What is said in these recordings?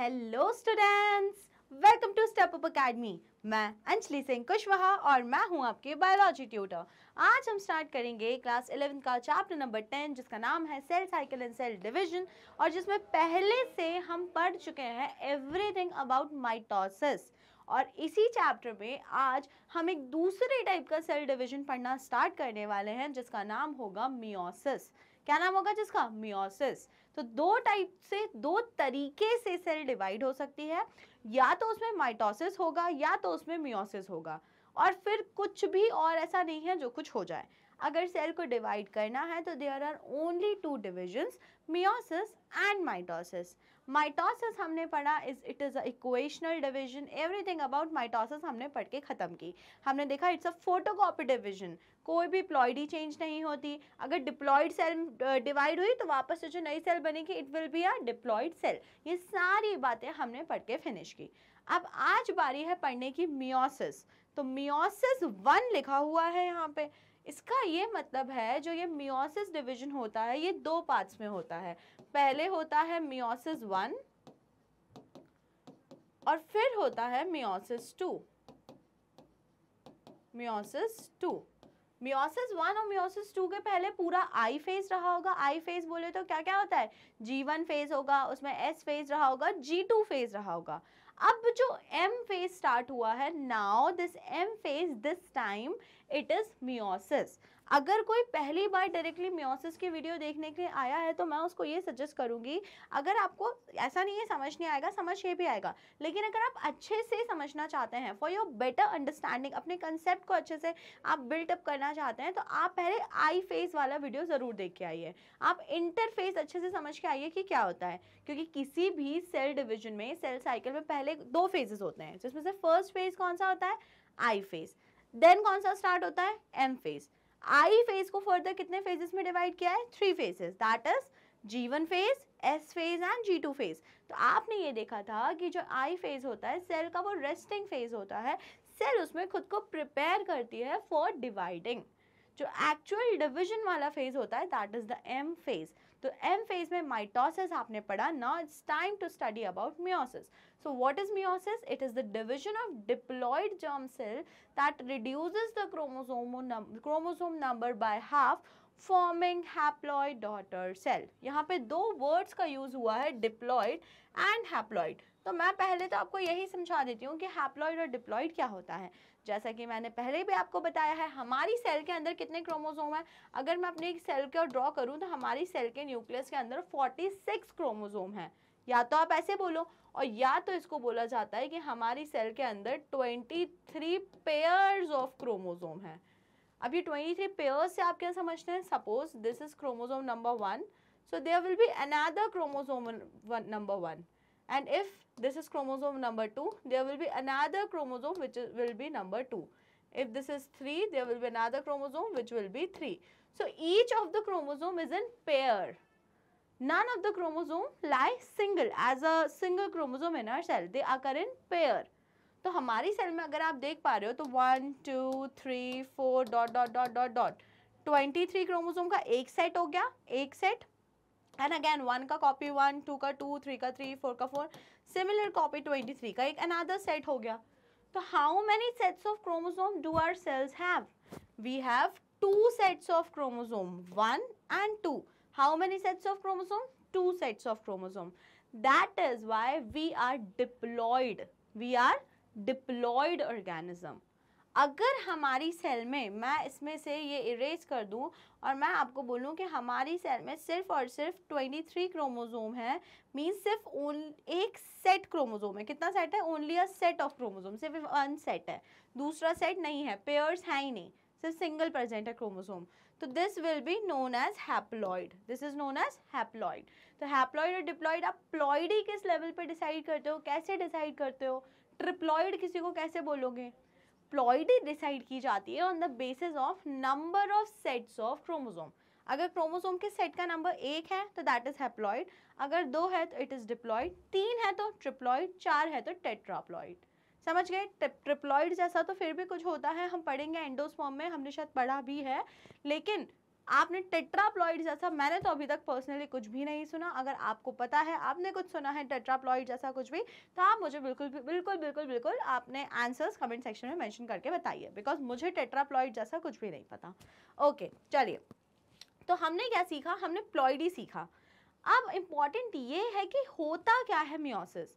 Hello students welcome to Step Up Academy मैं अंजलि सिंह कुशवाहा और मैं हूं आपके बायोलॉजी ट्यूटर आज हम स्टार्ट करेंगे क्लास इलेवन का चैप्टर नंबर टेन जिसका नाम है cell cycle and cell division और जिसमें पहले से हम पढ़ चुके हैं एवरीथिंग अबाउट माइटोसिस और इसी चैप्टर में आज हम एक दूसरे टाइप का सेल डिविजन पढ़ना स्टार्ट करने वाले हैं जिसका नाम होगा मियोसिस क्या नाम होगा जिसका मियोसिस तो दो टाइप से दो तरीके से सेल डिवाइड हो सकती है या तो उसमें माइटोसिस होगा या तो उसमें मियोसिस होगा और फिर कुछ भी और ऐसा नहीं है जो कुछ हो जाए अगर सेल को डिवाइड करना है तो there are only two divisions meiosis and mitosis mitosis हमने पढ़ा is it is equational division everything about mitosis हमने पढ़ के ख़त्म की हमने देखा इट्स अ फोटोकॉपी डिवीजन कोई भी प्लॉइडी चेंज नहीं होती अगर डिप्लॉयड सेल डिवाइड हुई तो वापस से जो नई सेल बनेगी it will be a diploid cell ये सारी बातें हमने पढ़ के फिनिश की अब आज बारी है पढ़ने की मियोसिस तो मियोसिस वन लिखा हुआ है यहाँ पे इसका ये मतलब है जो ये मियोसिस डिवीजन होता है ये दो पार्ट्स में होता है पहले होता है मियोसिस वन और फिर होता है meiosis two meiosis two meiosis one और मियोसिस टू के पहले पूरा आई फेज रहा होगा आई फेज बोले तो क्या क्या होता है जी वन फेज होगा उसमें एस फेज रहा होगा जी टू फेज रहा होगा अब जो एम फेज स्टार्ट हुआ है now this M phase this time it is meiosis अगर कोई पहली बार डायरेक्टली म्योसिस की वीडियो देखने के लिए आया है तो मैं उसको ये सजेस्ट करूँगी अगर आपको ऐसा नहीं है समझ नहीं आएगा समझ ये भी आएगा लेकिन अगर आप अच्छे से समझना चाहते हैं फॉर योर बेटर अंडरस्टैंडिंग अपने कंसेप्ट को अच्छे से आप बिल्टअप करना चाहते हैं तो आप पहले आई फेस वाला वीडियो ज़रूर देख के आइए आप इंटरफेस अच्छे से समझ के आइए कि क्या होता है क्योंकि किसी भी सेल डिविजन में सेल साइकिल में पहले दो फेजेस होते हैं जिसमें से फर्स्ट फेज कौन सा होता है आई फेज देन कौन सा स्टार्ट होता है एम फेज आई फेज को फर्दर कितने फेजेस में डिवाइड किया है three phases that is G one phase S phase and G two phase तो आपने ये देखा था कि जो आई फेज होता है सेल का वो रेस्टिंग फेज होता है सेल उसमें खुद को प्रिपेयर करती है फॉर डिवाइडिंग जो एक्चुअल डिविजन वाला फेज होता है that is the M phase तो एम फेज में माइटोसिस आपने पढ़ा now it's time to study about meiosis So what is meiosis? It is the division of diploid germ cell that reduces the chromosome, num chromosome number by half forming haploid daughter cell यहाँ पे दो words का use हुआ है diploid and haploid तो मैं पहले तो आपको यही समझा देती हूँ कि हैप्लॉइड और डिप्लॉइड क्या होता है जैसा कि मैंने पहले भी आपको बताया है हमारी सेल के अंदर कितने क्रोमोजोम हैं अगर मैं अपनी सेल का ड्रॉ करूँ तो हमारी सेल के न्यूक्लियस के अंदर 46 क्रोमोजोम हैं या तो आप ऐसे बोलो और या तो इसको बोला जाता है कि हमारी सेल के अंदर twenty three pairs of chromosome है अब ये 23 थ्री पेयर्स से आप क्या समझते हैं suppose this is chromosome number one so there will be another chromosome number one and if this is chromosome number two there will be another chromosome which will be number two if this is three there will be another chromosome which will be three so each of the chromosome is in pair none of the chromosome lie single as a single chromosome in our cell they occur in pair तो हमारी cell में अगर आप देख पा रहे हो तो one two three four dot dot dot dot dot twenty three chromosome का एक सेट हो गया एक सेट एंड अगेन वन का कॉपी वन टू का टू थ्री का थ्री फोर का four similar copy twenty three का एक अनादर सेट हो गया तो how many sets of chromosome do our cells have we have two sets of chromosome one and two how many sets of chromosome two sets of chromosome that is why we are diploid we are diploid organism अगर हमारी cell में मैं इसमें से ये erase कर दूं और मैं आपको बोलूं कि हमारी सेल में सिर्फ और सिर्फ 23 क्रोमोसोम है मींस सिर्फ ओन एक सेट क्रोमोसोम है कितना सेट है only a set of chromosome सिर्फ वन सेट है दूसरा सेट नहीं है पेयर्स है ही नहीं सिर्फ सिंगल प्रेजेंट है क्रोमोसोम तो this will be known as haploid this is known as haploid तो हैप्लॉइड और डिप्लॉइड आप प्लॉइड ही किस लेवल पे डिसाइड करते हो कैसे डिसाइड करते हो ट्रिप्लॉइड किसी को कैसे बोलोगे प्लॉइड ही डिसाइड की जाती है on the basis of number of sets of chromosome अगर क्रोमोसोम के सेट का नंबर एक है तो दैट इज हैप्लॉइड अगर दो है तो इट इज डिप्लॉइड तीन है तो ट्रिप्लॉइड चार है तो टेट्राप्लॉइड समझ गए ट्रिप्लॉइड जैसा तो फिर भी कुछ होता है हम पढ़ेंगे फॉर्म में हमने शायद पढ़ा भी है लेकिन आपने टेट्राप्लॉइड जैसा मैंने तो अभी तक पर्सनली कुछ भी नहीं सुना अगर आपको पता है आपने कुछ सुना है टेट्राप्लॉइड जैसा कुछ भी तो आप मुझे बिल्कुल बिल्कुल बिल्कुल बिल्कुल आपने आंसर्स कमेंट सेक्शन में मेंशन करके बताइए बिकॉज मुझे टेट्राप्लॉइड जैसा कुछ भी नहीं पता ओके चलिए तो हमने क्या सीखा हमने प्लॉइड ही सीखा अब इम्पॉर्टेंट ये है कि होता क्या है म्योसिस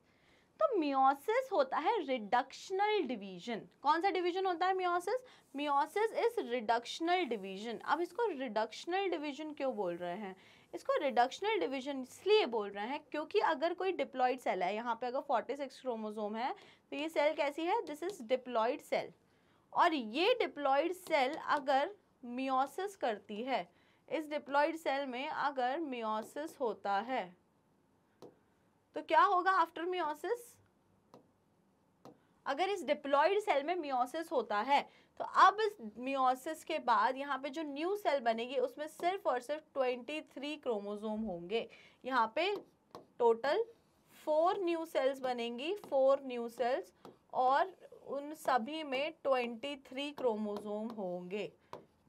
तो मियोसिस होता है रिडक्शनल डिवीजन कौन सा डिवीजन होता है meiosis meiosis is reductional division अब इसको रिडक्शनल डिवीजन क्यों बोल रहे हैं इसको रिडक्शनल डिवीजन इसलिए बोल रहे हैं क्योंकि अगर कोई डिप्लॉइड सेल है यहाँ पे अगर 46 क्रोमोजोम है तो ये सेल कैसी है दिस इज डिप्लॉइड सेल और ये डिप्लॉइड सेल अगर मियोसिस करती है इस डिप्लॉइड सेल में अगर मियोसिस होता है तो क्या होगा आफ्टर मियोसिस अगर इस डिप्लॉइड सेल में मियोसिस होता है तो अब इस मियोसिस के बाद यहाँ पे जो न्यू सेल बनेगी उसमें सिर्फ और सिर्फ ट्वेंटी थ्री क्रोमोजोम होंगे यहाँ पे टोटल फोर न्यू सेल्स बनेंगी फोर न्यू सेल्स और उन सभी में ट्वेंटी थ्री क्रोमोजोम होंगे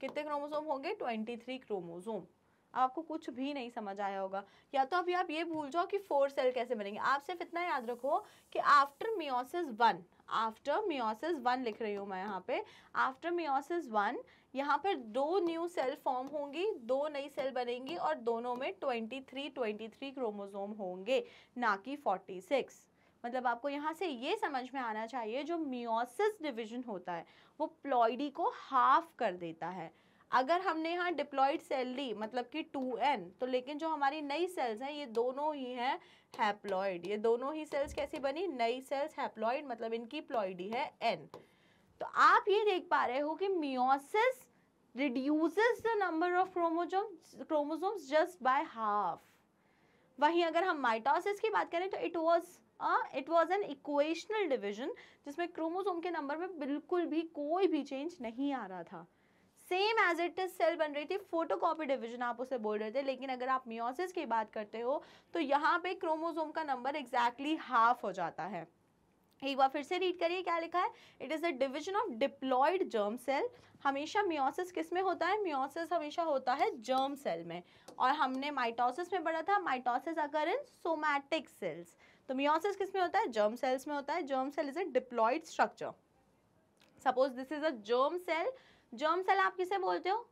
कितने क्रोमोजोम होंगे ट्वेंटी थ्री क्रोमोजोम आपको कुछ भी नहीं समझ आया होगा या तो अभी आप ये भूल जाओ कि फोर सेल कैसे बनेंगे आप सिर्फ इतना याद रखो कि after meiosis one after meiosis one लिख रही हूँ मैं यहाँ पे आफ्टर मियोसिस वन यहाँ पर दो न्यू सेल फॉर्म होंगी दो नई सेल बनेंगी और दोनों में twenty three twenty three chromosome होंगे ना कि फोर्टी सिक्स मतलब आपको यहाँ से ये समझ में आना चाहिए जो मियोसिस डिवीजन होता है वो प्लॉइडी को हाफ कर देता है अगर हमने यहाँ डिप्लॉयड सेल ली मतलब कि टू एन तो लेकिन जो हमारी नई सेल्स हैं ये दोनों ही हैं हैप्लॉयड ये दोनों ही सेल्स कैसी बनी नई सेल्स हैप्लॉयड मतलब इनकी प्लॉयडी है एन तो आप ये देख पा रहे हो कि meiosis reduces the number of chromosome chromosomes just by half वहीं अगर हम माइटोसिस की बात करें तो it was it was an equational division जिसमें क्रोमोजोम के नंबर में बिल्कुल भी कोई भी चेंज नहीं आ रहा था same as it is cell बन रही थी फोटोकॉपी डिवीजन आप उसे बोल रहे थे लेकिन अगर आप मियोसिस की बात करते हो तो यहाँ पे क्रोमोजोम का नंबर एग्जैक्टली हाफ हो जाता है एक बार फिर से रीड करिए क्या लिखा है it is a division of diploid germ cell हमेशा मियोसिस किस में होता है मियोसिस हमेशा होता है जर्म सेल में और हमने माइटोसिस में पढ़ा था माइटोसिस अगर इन सोमैटिक सेल्स तो मियोसिस किस में होता है जर्म सेल्स में होता है germ cell is a diploid structure suppose this is a germ cell germ cell आप किसे बोलते हो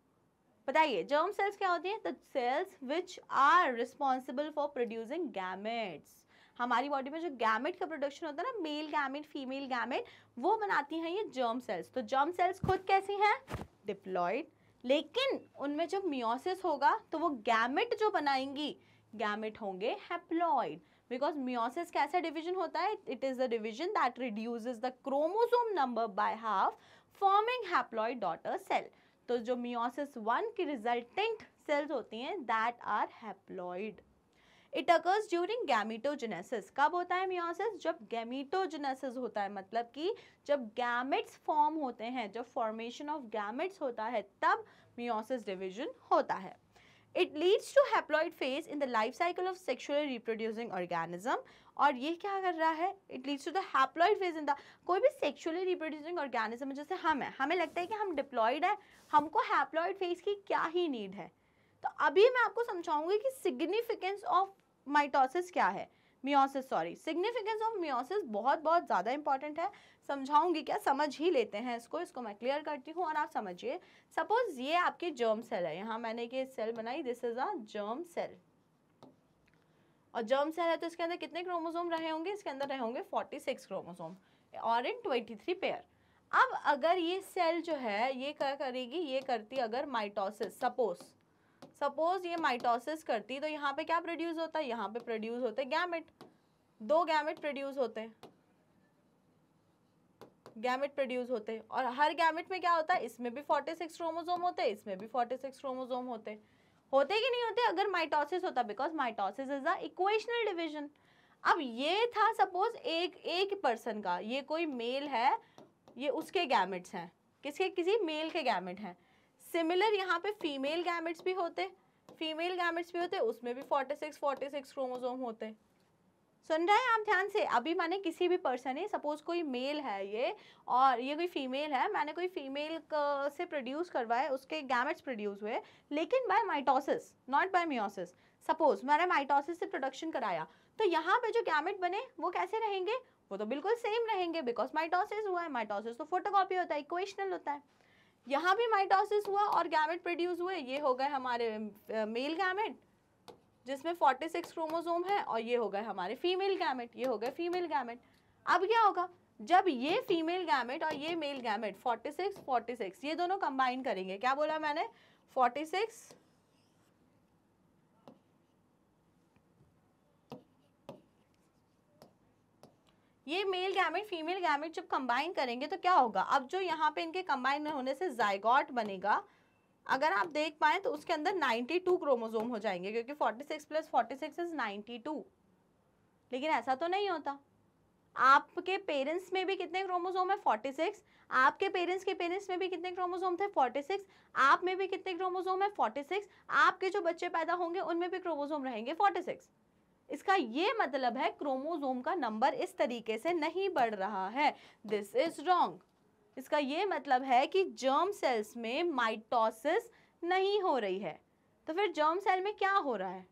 बताइए जर्म सेल्स क्या होती है the cells which are responsible for producing gametes हमारी बॉडी में जो गैमेट का प्रोडक्शन होता है ना मेल गैमेट फीमेल गैमेट वो बनाती हैं ये जर्म सेल्स तो जर्म सेल्स खुद कैसी हैं डिप्लॉयड लेकिन उनमें जब मियोसिस होगा तो वो गैमेट जो बनाएंगी गैमेट होंगे हैप्लॉयड बिकॉज मियोसिस कैसा डिवीजन होता है it is the division that reduce the chromosome number by half forming haploid daughter cell तो जो मियोसिस वन की रिजल्टेंट सेल्स होती हैं that are haploid it occurs during gametogenesis कब होता है मियोसिस जब गैमिटोजेनेसिस होता है मतलब कि जब गैमेट्स फॉर्म होते हैं जब फॉर्मेशन ऑफ गैमेट्स होता है तब मियोसिस डिवीजन होता है it leads to haploid phase in the life cycle of sexually reproducing organism और ये क्या कर रहा है it leads to the haploid phase in the कोई भी सेक्शुअली रिप्रोड्यूसिंग ऑर्गेनिज्म जैसे हम है हमें लगता है कि हम डिप्लॉयड है हमको हैप्लॉइड फेज की क्या ही नीड है तो अभी मैं आपको समझाऊंगी कि सिग्निफिकेंस ऑफ माइटोसिस क्या है meiosis sorry significance of meiosis बहुत बहुत ज़्यादा इंपॉर्टेंट है समझाऊंगी क्या समझ ही लेते हैं इसको इसको मैं क्लियर करती हूँ और आप समझिए सपोज ये आपकी जर्म सेल है यहाँ मैंने ये सेल बनाई this is a germ cell और जर्म सेल है तो इसके अंदर कितने क्रोमोसोम रहे होंगे इसके अंदर रहे होंगे फोर्टी सिक्स क्रोमोसोम और इन ट्वेंटी थ्री पेयर अब अगर ये सेल जो है ये क्या करेगी ये करती अगर माइटोसिस सपोज सपोज ये माइटोसिस करती तो यहाँ पे क्या प्रोड्यूस होता है यहाँ पे प्रोड्यूस होते गैमेट दो गैमेट प्रोड्यूस होते हैं गैमेट प्रोड्यूस होते हैं और हर गैमेट में क्या होता है इसमें भी फोर्टी सिक्स क्रोमोजोम होते हैं इसमें भी फोर्टी सिक्स क्रोमोजोम होते होते कि नहीं होते अगर माइटोसिस होता because mitosis is a equational division अब ये था सपोज एक एक पर्सन का ये कोई मेल है ये उसके गैमेट्स हैं किसके किसी मेल के गैमेट हैं सिमिलर यहाँ पे फीमेल गैमेट्स भी होते फीमेल गैमेट्स भी होते उसमें भी 46 46 क्रोमोसोम होते सुन रहे हैं आप ध्यान से अभी मैंने किसी भी पर्सन है सपोज कोई मेल है ये और ये कोई फीमेल है मैंने कोई फीमेल से प्रोड्यूस करवाए उसके गैमेट्स प्रोड्यूस हुए लेकिन by mitosis not by meiosis suppose मैंने माइटोसिस से प्रोडक्शन कराया तो यहाँ पे जो गैमेट बने वो कैसे रहेंगे वो तो बिल्कुल सेम रहेंगे बिकॉज माइटोसिस हुआ है माइटोसिस तो फोटोकॉपी होता है इक्वेशनल होता है यहाँ भी माइटोसिस हुआ और गैमेट प्रोड्यूस हुए ये हो गए हमारे मेल गैमेट जिसमें 46 क्रोमोजोम है और ये हो गए हमारे फीमेल गैमेट ये हो गए फीमेल गैमेट अब क्या होगा जब ये फीमेल गैमेट और ये मेल गैमेट 46 46 ये दोनों कंबाइन करेंगे क्या बोला मैंने 46 ये मेल गैमेट फीमेल गैमेट जब कंबाइन करेंगे तो क्या होगा अब जो यहाँ पे इनके कंबाइन होने से जायगॉट बनेगा अगर आप देख पाए तो उसके अंदर 92 क्रोमोसोम हो जाएंगे क्योंकि 46 प्लस 46 इज नाइन्टी लेकिन ऐसा तो नहीं होता आपके पेरेंट्स में भी कितने क्रोमोसोम है 46 आपके पेरेंट्स के पेरेंट्स में भी कितने क्रोमोसोम थे 46 आप में भी कितने क्रोमोसोम है 46 आपके जो बच्चे पैदा होंगे उनमें भी क्रोमोसोम रहेंगे 46 इसका ये मतलब है क्रोमोजोम का नंबर इस तरीके से नहीं बढ़ रहा है दिस इज रॉन्ग इसका ये मतलब है कि जर्म सेल्स में माइटोसिस नहीं हो रही है तो फिर जर्म सेल में क्या हो रहा है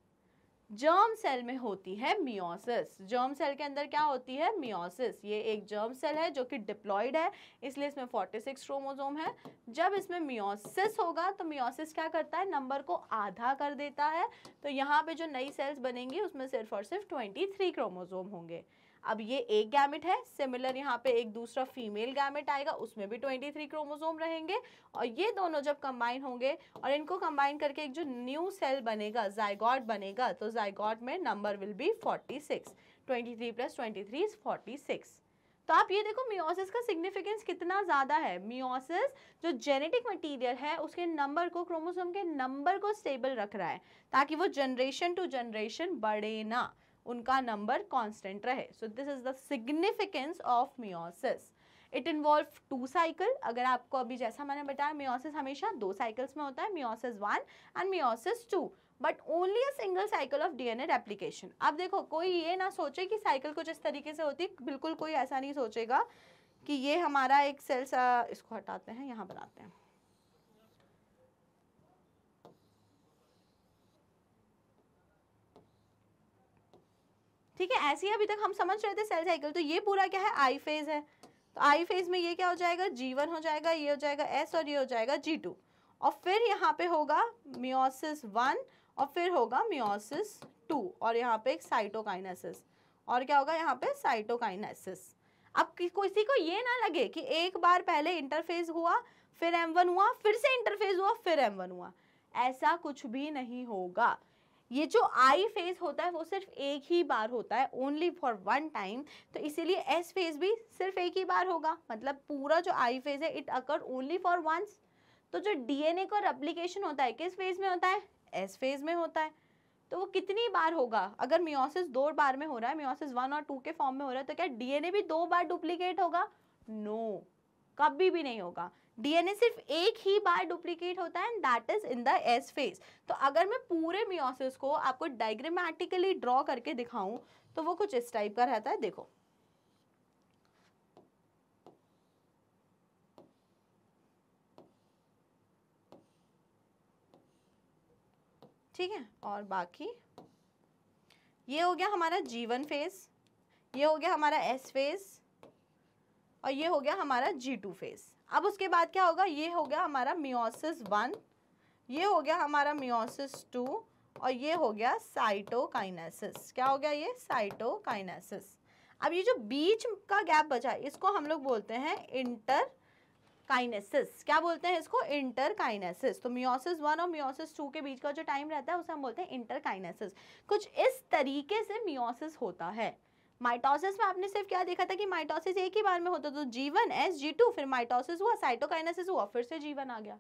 जर्म सेल में होती है मियोसिस जर्म सेल के अंदर क्या होती है मियोसिस ये एक जर्म सेल है जो कि डिप्लॉयड है इसलिए इसमें 46 क्रोमोजोम है जब इसमें मियोसिस होगा तो मियोसिस क्या करता है नंबर को आधा कर देता है तो यहाँ पे जो नई सेल्स बनेंगी उसमें सिर्फ और सिर्फ 23 क्रोमोजोम होंगे अब ये एक गैमेट है सिमिलर यहाँ पे एक दूसरा फीमेल गैमेट आएगा उसमें भी ट्वेंटी थ्री क्रोमोजोम रहेंगे और ये दोनों जब कंबाइन होंगे और इनको कंबाइन करके एक जो न्यू सेल बनेगा जायगॉट बनेगा तो जायगॉट में number will be forty six twenty three plus twenty three is forty six तो आप ये देखो मियोसिस का सिग्निफिकेंस कितना ज़्यादा है मियोसिस जो जेनेटिक मटेरियल है उसके नंबर को क्रोमोसोम के नंबर को स्टेबल रख रहा है ताकि वो जनरेशन टू जनरेशन बढ़े ना उनका नंबर कांस्टेंट रहे so this is the significance of meiosis it involve two cycle अगर आपको अभी जैसा मैंने बताया मियोसिस हमेशा दो साइकिल्स में होता है meiosis one and meiosis two but only a single cycle of D DNA replication अब देखो कोई ये ना सोचे कि साइकिल कुछ इस तरीके से होती बिल्कुल कोई ऐसा नहीं सोचेगा कि ये हमारा एक सेल्स इसको हटाते हैं यहाँ बनाते हैं ठीक है ऐसे ही अभी तक हम समझ रहे थे सेल साइकिल तो ये पूरा क्या है आई फेज है तो आई फेज में ये क्या हो जाएगा जी वन हो जाएगा ये हो जाएगा एस और ये हो जाएगा जी टू और फिर यहाँ पे होगा मियोसिस वन और फिर होगा मियोसिस टू और यहाँ पे एक साइटोकाइनेसिस और क्या होगा यहाँ पे साइटोकाइनेसिस अब किसी को ये ना लगे कि एक बार पहले इंटरफेज हुआ फिर एम वन हुआ फिर से इंटरफेज हुआ फिर एम वन हुआ ऐसा कुछ भी नहीं होगा ये जो आई फेज होता है वो सिर्फ एक ही बार होता है ओनली फॉर वन टाइम तो इसीलिए एस फेज भी सिर्फ एक ही बार होगा मतलब पूरा जो आई फेज है it occur only for once तो जो डीएनए का रेप्लिकेशन होता है किस फेज में होता है एस फेज में होता है तो वो कितनी बार होगा अगर मियोसिस दो बार में हो रहा है मियोसिस वन और टू के फॉर्म में हो रहा है तो क्या डीएनए भी दो बार डुप्लीकेट होगा नो no, कभी भी नहीं होगा डीएनए सिर्फ एक ही बार डुप्लीकेट होता है and that is in the S phase तो अगर मैं पूरे मियोसिस को आपको डायग्रामेटिकली ड्रॉ करके दिखाऊं तो वो कुछ इस टाइप का रहता है देखो ठीक है और बाकी ये हो गया हमारा जीवन फेज ये हो गया हमारा एस फेज़ और ये हो गया हमारा जी टू फेज अब उसके बाद क्या होगा ये हो गया हमारा मियोसिस वन ये हो गया हमारा मियोसिस टू और ये हो गया साइटोकाइनेसिस क्या हो गया ये साइटोकाइनेसिस अब ये जो बीच का गैप बचा है इसको हम लोग बोलते हैं इंटर काइनेसिस क्या बोलते हैं इसको इंटर काइनेसिस तो मियोसिस वन और मियोसिस टू के बीच का जो टाइम रहता है उसे हम बोलते हैं इंटर काइनेसिस कुछ इस तरीके से मियोसिस होता है माइटोसिस में आपने सिर्फ क्या देखा था कि माइटोसिस एक ही बार में होता तो जीवन एस जी टू फिर माइटोसिस हुआ साइटोकाइनेसिस हुआ फिर से जीवन आ गया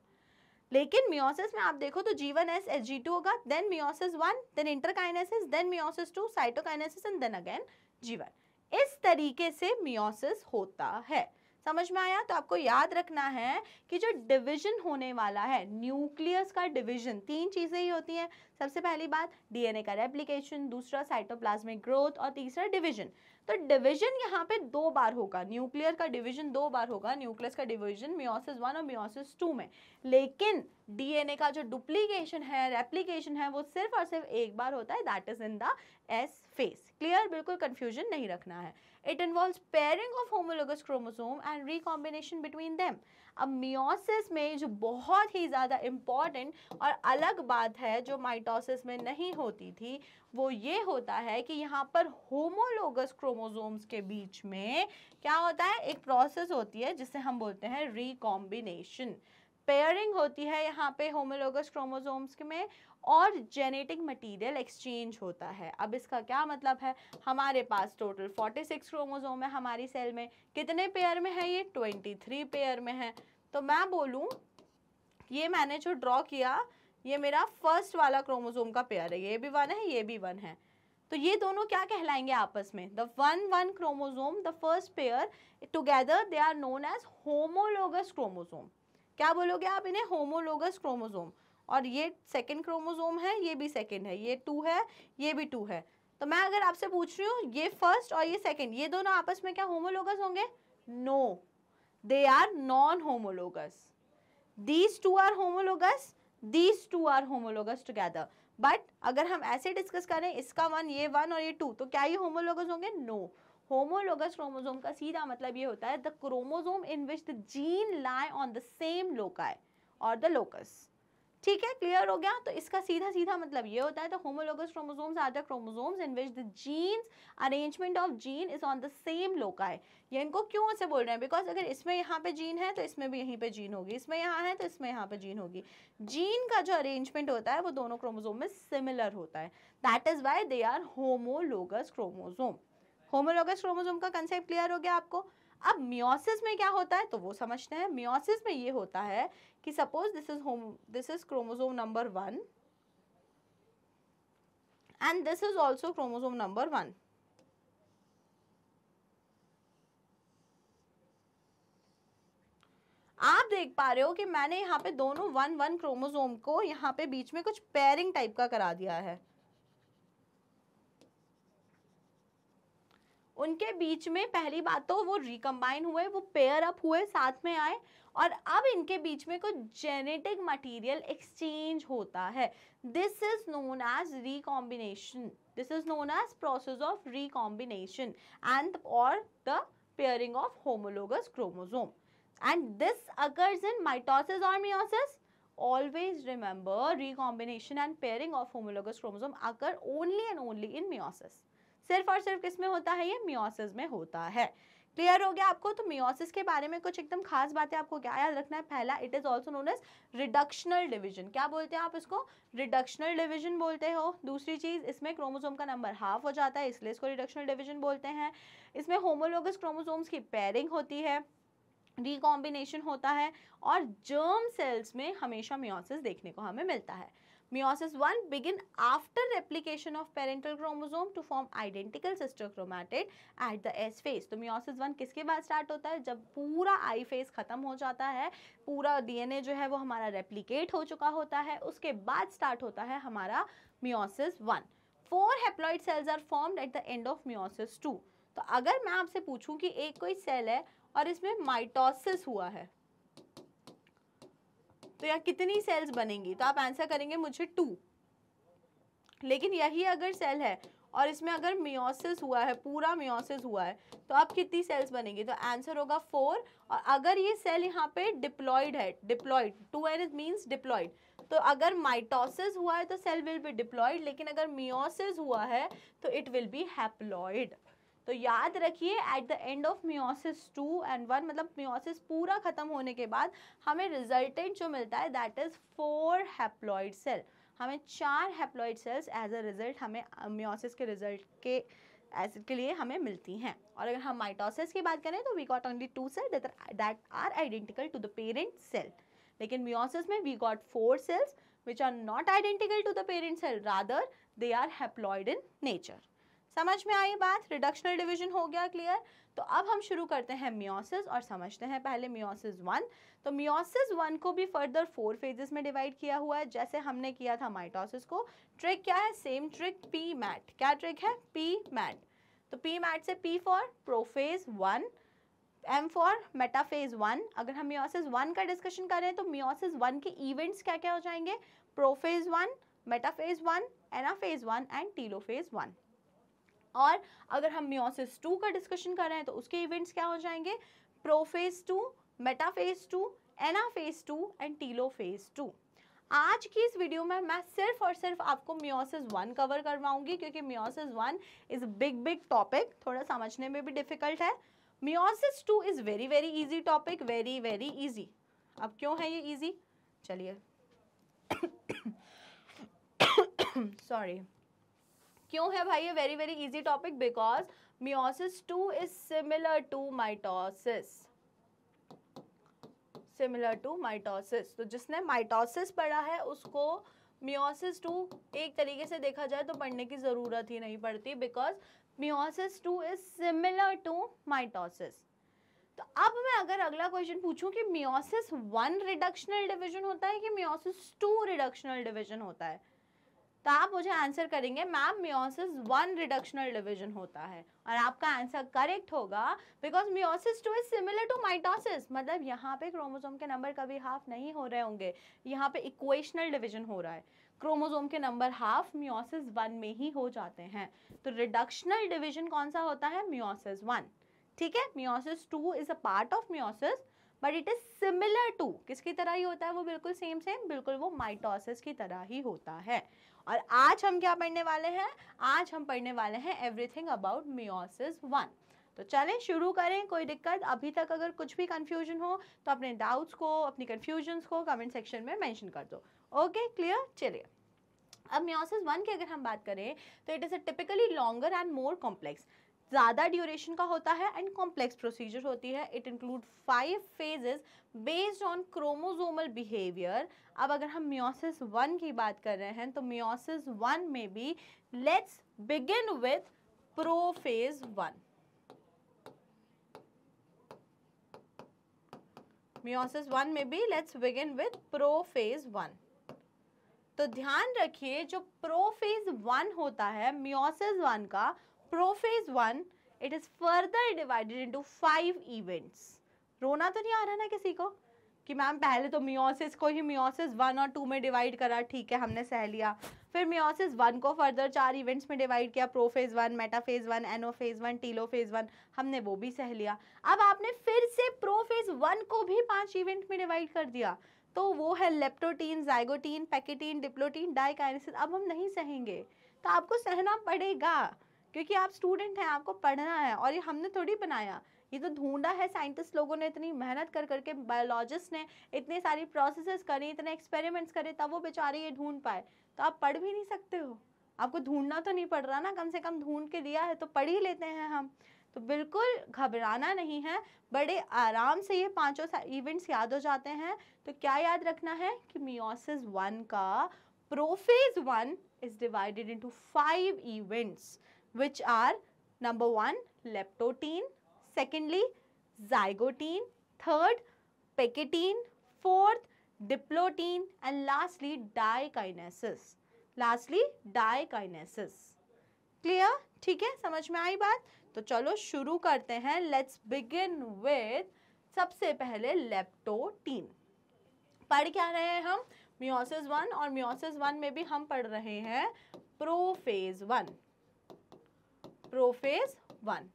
लेकिन मियोसिस में आप देखो तो G one S S G two होगा then meiosis one then interkinesis then meiosis two cytokinesis and then again G one इस तरीके से मियोसिस होता है समझ में आया तो आपको याद रखना है कि जो डिविजन होने वाला है न्यूक्लियस का डिविजन तीन चीज़ें ही होती हैं सबसे पहली बात डीएनए का रेप्लिकेशन दूसरा साइटोप्लाज्मिक ग्रोथ और तीसरा डिविजन तो डिवीजन यहाँ पे दो बार होगा न्यूक्लियर का डिवीजन दो बार होगा न्यूक्लियस का डिवीजन मियोसिस वन और मियोसिस टू में लेकिन डीएनए का जो डुप्लीकेशन है रेप्लीकेशन है वो सिर्फ और सिर्फ एक बार होता है that is in the S phase clear बिल्कुल कंफ्यूजन नहीं रखना है it involve pairing of homologous chromosome and recombination between them अब मियोसिस में जो बहुत ही ज़्यादा इम्पॉर्टेंट और अलग बात है जो माइटोसिस में नहीं होती थी वो ये होता है कि यहाँ पर होमोलोगस क्रोमोजोम्स के बीच में क्या होता है एक प्रोसेस होती है जिसे हम बोलते हैं रिकॉम्बिनेशन पेयरिंग होती है यहाँ पे होमोलोगस क्रोमोजोम्स में और जेनेटिक मटेरियल एक्सचेंज होता है अब इसका क्या मतलब है हमारे पास टोटल 46 क्रोमोजोम है हमारी सेल में कितने पेयर में है ये 23 पेयर में है तो मैं बोलूँ ये मैंने जो ड्रॉ किया ये मेरा फर्स्ट वाला क्रोमोजोम का पेयर है ये भी वन है ये भी वन है तो ये दोनों क्या कहलाएंगे आपस में the one one chromosome the first pair together they are known as homologous chromosome क्या बोलोगे आप इन्हें होमोलोगस क्रोमोजोम और ये सेकेंड क्रोमोजोम है ये भी सेकेंड है ये टू है ये भी टू है तो मैं अगर आपसे पूछ रही हूँ ये फर्स्ट और ये सेकेंड ये दोनों आपस में क्या होमोलोगस होंगे no they are non homologous these two are homologous these two are homologous together but अगर हम ऐसे डिस्कस करें इसका वन ये वन और ये टू तो क्या ये होमोलोगस होंगे नो no. होमोलोगस क्रोमोजोम का सीधा मतलब ये होता है the chromosome in which the gene lie on the same loci और द लोकस ठीक है क्लियर हो गया तो इसका सीधा सीधा मतलब ये होता है the homologous chromosomes are the chromosomes in which the genes arrangement of gene is on the same loci ये इनको क्यों से बोल रहे हैं बिकॉज अगर इसमें यहाँ पे जीन है तो इसमें भी यहीं पे जीन होगी इसमें यहाँ है तो इसमें यहाँ पे जीन होगी जीन का जो अरेंजमेंट होता है वो दोनों क्रोमोजोम में सिमिलर होता है that is why they are homologous chromosome homologous chromosome का कंसेप्ट क्लियर हो गया आपको अब मियोसिस में क्या होता है तो वो समझते हैं मियोसिस में ये होता है कि suppose this is home this is chromosome number one and this is also chromosome number one आप देख पा रहे हो कि मैंने यहाँ पे दोनों वन वन क्रोमोजोम को यहाँ पे बीच में कुछ पेयरिंग टाइप का करा दिया है उनके बीच में पहली बात तो वो रिकम्बाइन हुए वो पेयर अप हुए साथ में आए और अब इनके बीच में कुछ जेनेटिक मटेरियल एक्सचेंज होता है this is known as recombination this is known as process of recombination and और the pairing of homologous chromosome and this occurs in mitosis और meiosis always remember recombination and pairing of homologous chromosome occur only and only in meiosis सिर्फ और सिर्फ किस में होता है ये मियोसिस में होता है क्लियर हो गया आपको तो मियोसिस के बारे में कुछ एकदम खास बातें आपको क्या याद रखना है पहला it is also known as reductional division क्या बोलते हैं आप इसको रिडक्शनल डिवीजन बोलते हो दूसरी चीज़ इसमें क्रोमोसोम का नंबर हाफ हो जाता है इसलिए इसको रिडक्शनल डिवीजन बोलते हैं इसमें होमोलोगस क्रोमोसोम्स की पेयरिंग होती है रिकॉम्बिनेशन होता है और जर्म सेल्स में हमेशा मियोसिस देखने को हमें मिलता है Meiosis 1 begin after replication of parental chromosome to form identical sister chromatid at the S phase. to so, meiosis 1 kiske baad start hota hai jab pura I phase khatam ho jata hai pura DNA jo hai wo hamara replicate ho chuka hota hai uske baad start hota hai hamara meiosis 1. Four haploid cells are formed at the end of meiosis 2. तो अगर मैं आपसे पूछूं कि एक कोई cell है और इसमें माइटोसिस हुआ है तो यहाँ कितनी सेल्स बनेंगी तो आप आंसर करेंगे मुझे टू लेकिन यही अगर सेल है और इसमें अगर मियोसिस हुआ है पूरा मियोसिस हुआ है तो आप कितनी सेल्स बनेंगी तो आंसर होगा फोर और अगर ये सेल यहाँ पे डिप्लॉयड है diploid two n is means diploid तो अगर माइटोसिस हुआ है तो सेल विल बी डिप्लॉयड लेकिन अगर मियोसिस हुआ है तो इट विल बी हैप्लॉयड तो याद रखिए at the end of meiosis two and one मतलब म्योसिस पूरा ख़त्म होने के बाद हमें रिजल्टेंट जो मिलता है that is four haploid cell हमें चार haploid cells as a result हमें म्योसिस के रिजल्ट के एज के लिए हमें मिलती हैं और अगर हम माइटोसिस की बात करें तो we got only two cell that are identical to the parent cell लेकिन मियोसिस में we got four cells which are not identical to the parent cell rather they are haploid in nature समझ में आई बात reductional division हो गया clear तो अब हम शुरू करते हैं मियोसिस और समझते हैं पहले मियोसिस वन तो मियोसिस वन को भी फर्दर फोर फेजेस में डिवाइड किया हुआ है जैसे हमने किया था माइटोसिस को ट्रिक क्या है सेम ट्रिक पी मैट क्या ट्रिक है पी मैट तो पी मैट से P for prophase one M for metaphase one अगर हम मियोसिस वन का डिस्कशन करें तो मियोसिस वन के इवेंट्स क्या क्या हो जाएंगे prophase one metaphase one anaphase one and telophase one और अगर हम म्योसिस टू का डिस्कशन कर रहे हैं तो उसके इवेंट्स क्या हो जाएंगे prophase two metaphase two anaphase two and phase two आज की इस वीडियो में मैं सिर्फ और सिर्फ आपको म्योसिस वन कवर करवाऊंगी क्योंकि meiosis one is big big topic थोड़ा समझने में भी डिफिकल्ट है meiosis two is very very easy topic very very easy अब क्यों है ये इजी चलिए सॉरी क्यों है भाई ये very very easy topic because meiosis two is similar to mitosis similar to mitosis तो जिसने माइटोसिस पढ़ा है उसको मियोसिस टू एक तरीके से देखा जाए तो पढ़ने की ज़रूरत ही नहीं पड़ती because meiosis two is similar to mitosis तो अब मैं अगर अगला क्वेश्चन पूछूं कि मियोसिस वन रिडक्शनल डिवीजन होता है कि मियोसिस टू रिडक्शनल डिवीजन होता है तो आप मुझे आंसर करेंगे ma'am meiosis one reductional division होता है और आपका आंसर करेक्ट होगा because meiosis two is similar to mitosis मतलब यहाँ पे क्रोमोसोम के नंबर कभी हाफ नहीं हो रहे होंगे यहाँ पे इक्वेशनल डिवीजन हो रहा है क्रोमोसोम के नंबर हाफ मियोसिस वन में ही हो जाते हैं तो रिडक्शनल डिवीजन कौन सा होता है मियोसिस वन ठीक है meiosis two is a part of meiosis but it is similar to किसकी तरह ही होता है वो बिल्कुल सेम सेम बिल्कुल वो माइटोसिस की तरह ही होता है और आज हम क्या पढ़ने वाले हैं आज हम पढ़ने वाले हैं एवरीथिंग अबाउट मियोसिस वन तो चलें शुरू करें कोई दिक्कत अभी तक अगर कुछ भी कन्फ्यूजन हो तो अपने डाउट्स को अपनी कन्फ्यूजन्स को कमेंट सेक्शन में मैंशन कर दो ओके क्लियर चलिए अब म्योसिस वन की अगर हम बात करें तो it is a typically longer and more complex ज़्यादा ड्यूरेशन का होता है एंड कॉम्प्लेक्स प्रोसीजर होती है it include five phases based on chromosomal behaviour अब अगर हम म्योसिस वन की बात कर रहे हैं तो म्योसिस वन में भी let's begin with prophase one meiosis one में भी let's begin with prophase one तो ध्यान रखिए जो प्रोफेज वन होता है म्योसिस वन का prophase one it is further divided into five events रोना तो नहीं आ रहा ना किसी को कि मैम पहले तो मियोसिस को ही मियोसिस वन और टू में डिवाइड करा ठीक है हमने सह लिया फिर मियोसिस वन को फर्दर चार इवेंट्स में डिवाइड किया prophase one metaphase one anaphase one telophase one हमने वो भी सह लिया अब आपने फिर से प्रोफेज वन को भी पांच इवेंट में डिवाइड कर दिया तो वो है leptotene zygotene pachytene diplotene diakinesis अब हम नहीं सहेंगे तो आपको सहना पड़ेगा क्योंकि आप स्टूडेंट हैं आपको पढ़ना है और ये हमने थोड़ी बनाया ये तो ढूंढा है साइंटिस्ट लोगों ने इतनी मेहनत कर करके बायोलॉजिस्ट ने इतनी सारी प्रोसेसेस करी इतने एक्सपेरिमेंट्स करे तब वो बेचारे ये ढूंढ पाए तो आप पढ़ भी नहीं सकते हो आपको ढूंढना तो नहीं पड़ रहा ना कम से कम ढूंढ के दिया है तो पढ़ ही लेते हैं हम तो बिल्कुल घबराना नहीं है बड़े आराम से ये पाँचों इवेंट्स याद हो जाते हैं तो क्या याद रखना है कि मियोसिस वन का prophase one is divided into five events which are number 1 leptotene, secondly zygotine, third pecatine, fourth diplotene and lastly dikinesis. Lastly dikinesis. clear theek hai samajh mein aayi baat to chalo shuru karte hain let's begin with sabse pehle leptotene पढ़ क्या रहे हैं हम meiosis one और meiosis one में भी हम पढ़ रहे हैं प्रोफेज वन प्रोफेज वन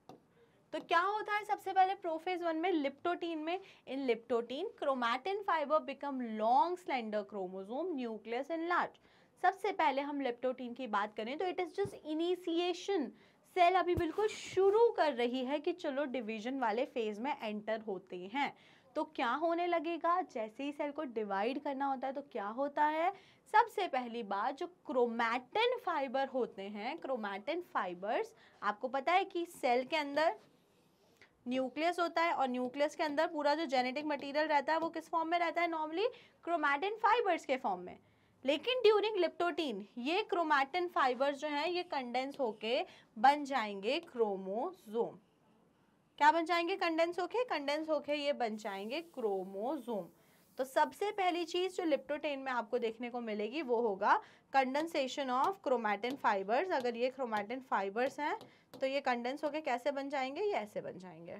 तो क्या होता है सबसे पहले प्रोफेज वन में लिप्टोटीन में in leptotene chromatin fibre become long slender chromosome nucleus and large सबसे पहले हम लिप्टोटीन की बात करें तो it is just initiation cell अभी बिल्कुल शुरू कर रही है कि चलो डिवीजन वाले फेज में एंटर होते हैं तो क्या होने लगेगा जैसे ही सेल को डिवाइड करना होता है तो क्या होता है सबसे पहली बात जो क्रोमैटिन फाइबर होते हैं क्रोमैटिन फाइबर्स आपको पता है कि सेल के अंदर न्यूक्लियस होता है और न्यूक्लियस के अंदर पूरा जो जेनेटिक मटेरियल रहता है वो किस फॉर्म में रहता है नॉर्मली क्रोमैटिन फाइबर्स के फॉर्म में लेकिन ड्यूरिंग लिप्टोटीन ये क्रोमैटिन फाइबर्स जो हैं ये कंडेंस होके बन जाएंगे क्रोमोजोम क्या बन जाएंगे कंडेंस होके कंडेंस होके ये बन जाएंगे क्रोमोजोम तो सबसे पहली चीज जो लिप्टोटेन में आपको देखने को मिलेगी वो होगा कंडेंसेशन ऑफ क्रोमैटिन फाइबर्स अगर ये क्रोमैटिन फाइबर्स हैं तो ये कंडेंस होके कैसे बन जाएंगे ये ऐसे बन जाएंगे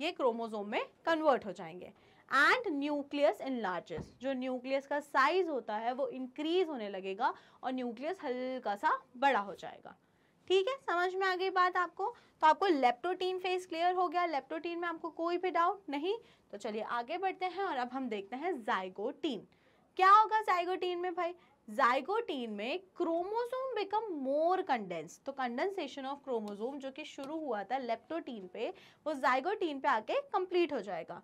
ये क्रोमोजोम में कन्वर्ट हो जाएंगे एंड न्यूक्लियस इन लार्जेस जो न्यूक्लियस का साइज होता है वो इंक्रीज होने लगेगा और न्यूक्लियस हल्का सा बड़ा हो जाएगा ठीक है समझ में आ गई बात आपको तो आपको लेप्टोटीन फेस क्लियर हो गया लेप्टोटीन में आपको कोई भी डाउट नहीं तो चलिए आगे बढ़ते हैं और अब हम देखते हैं जाइगोटीन क्या होगा जाइगोटीन में भाई जाइगोटीन में क्रोमोसोम बिकम मोर कंडेंस तो कंडेंसेशन ऑफ क्रोमोसोम जो कि शुरू हुआ था लेप्टोटीन पे वो जाइगोटीन पे आके कंप्लीट हो जाएगा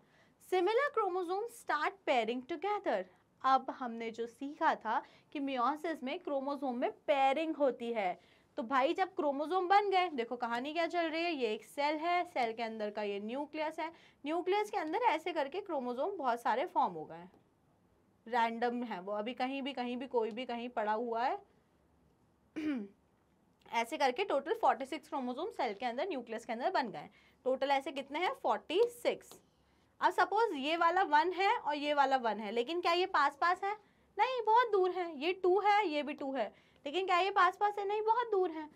similar chromosome start pairing together अब हमने जो सीखा था कि मियोसिस में क्रोमोसोम में पेयरिंग होती है तो भाई जब क्रोमोजोम बन गए देखो कहानी क्या चल रही है ये एक सेल है सेल के अंदर का ये न्यूक्लियस है न्यूक्लियस के अंदर ऐसे करके क्रोमोजोम बहुत सारे फॉर्म हो गए रैंडम है वो अभी कहीं भी कहीं भी कोई भी कहीं पड़ा हुआ है ऐसे करके टोटल 46 क्रोमोजोम सेल के अंदर न्यूक्लियस के अंदर बन गए टोटल ऐसे कितने हैं 46 अब सपोज ये वाला वन है और ये वाला वन है लेकिन क्या ये पास पास है नहीं बहुत दूर है ये टू है ये भी टू है लेकिन क्या ये पास पास है नहीं बहुत दूर है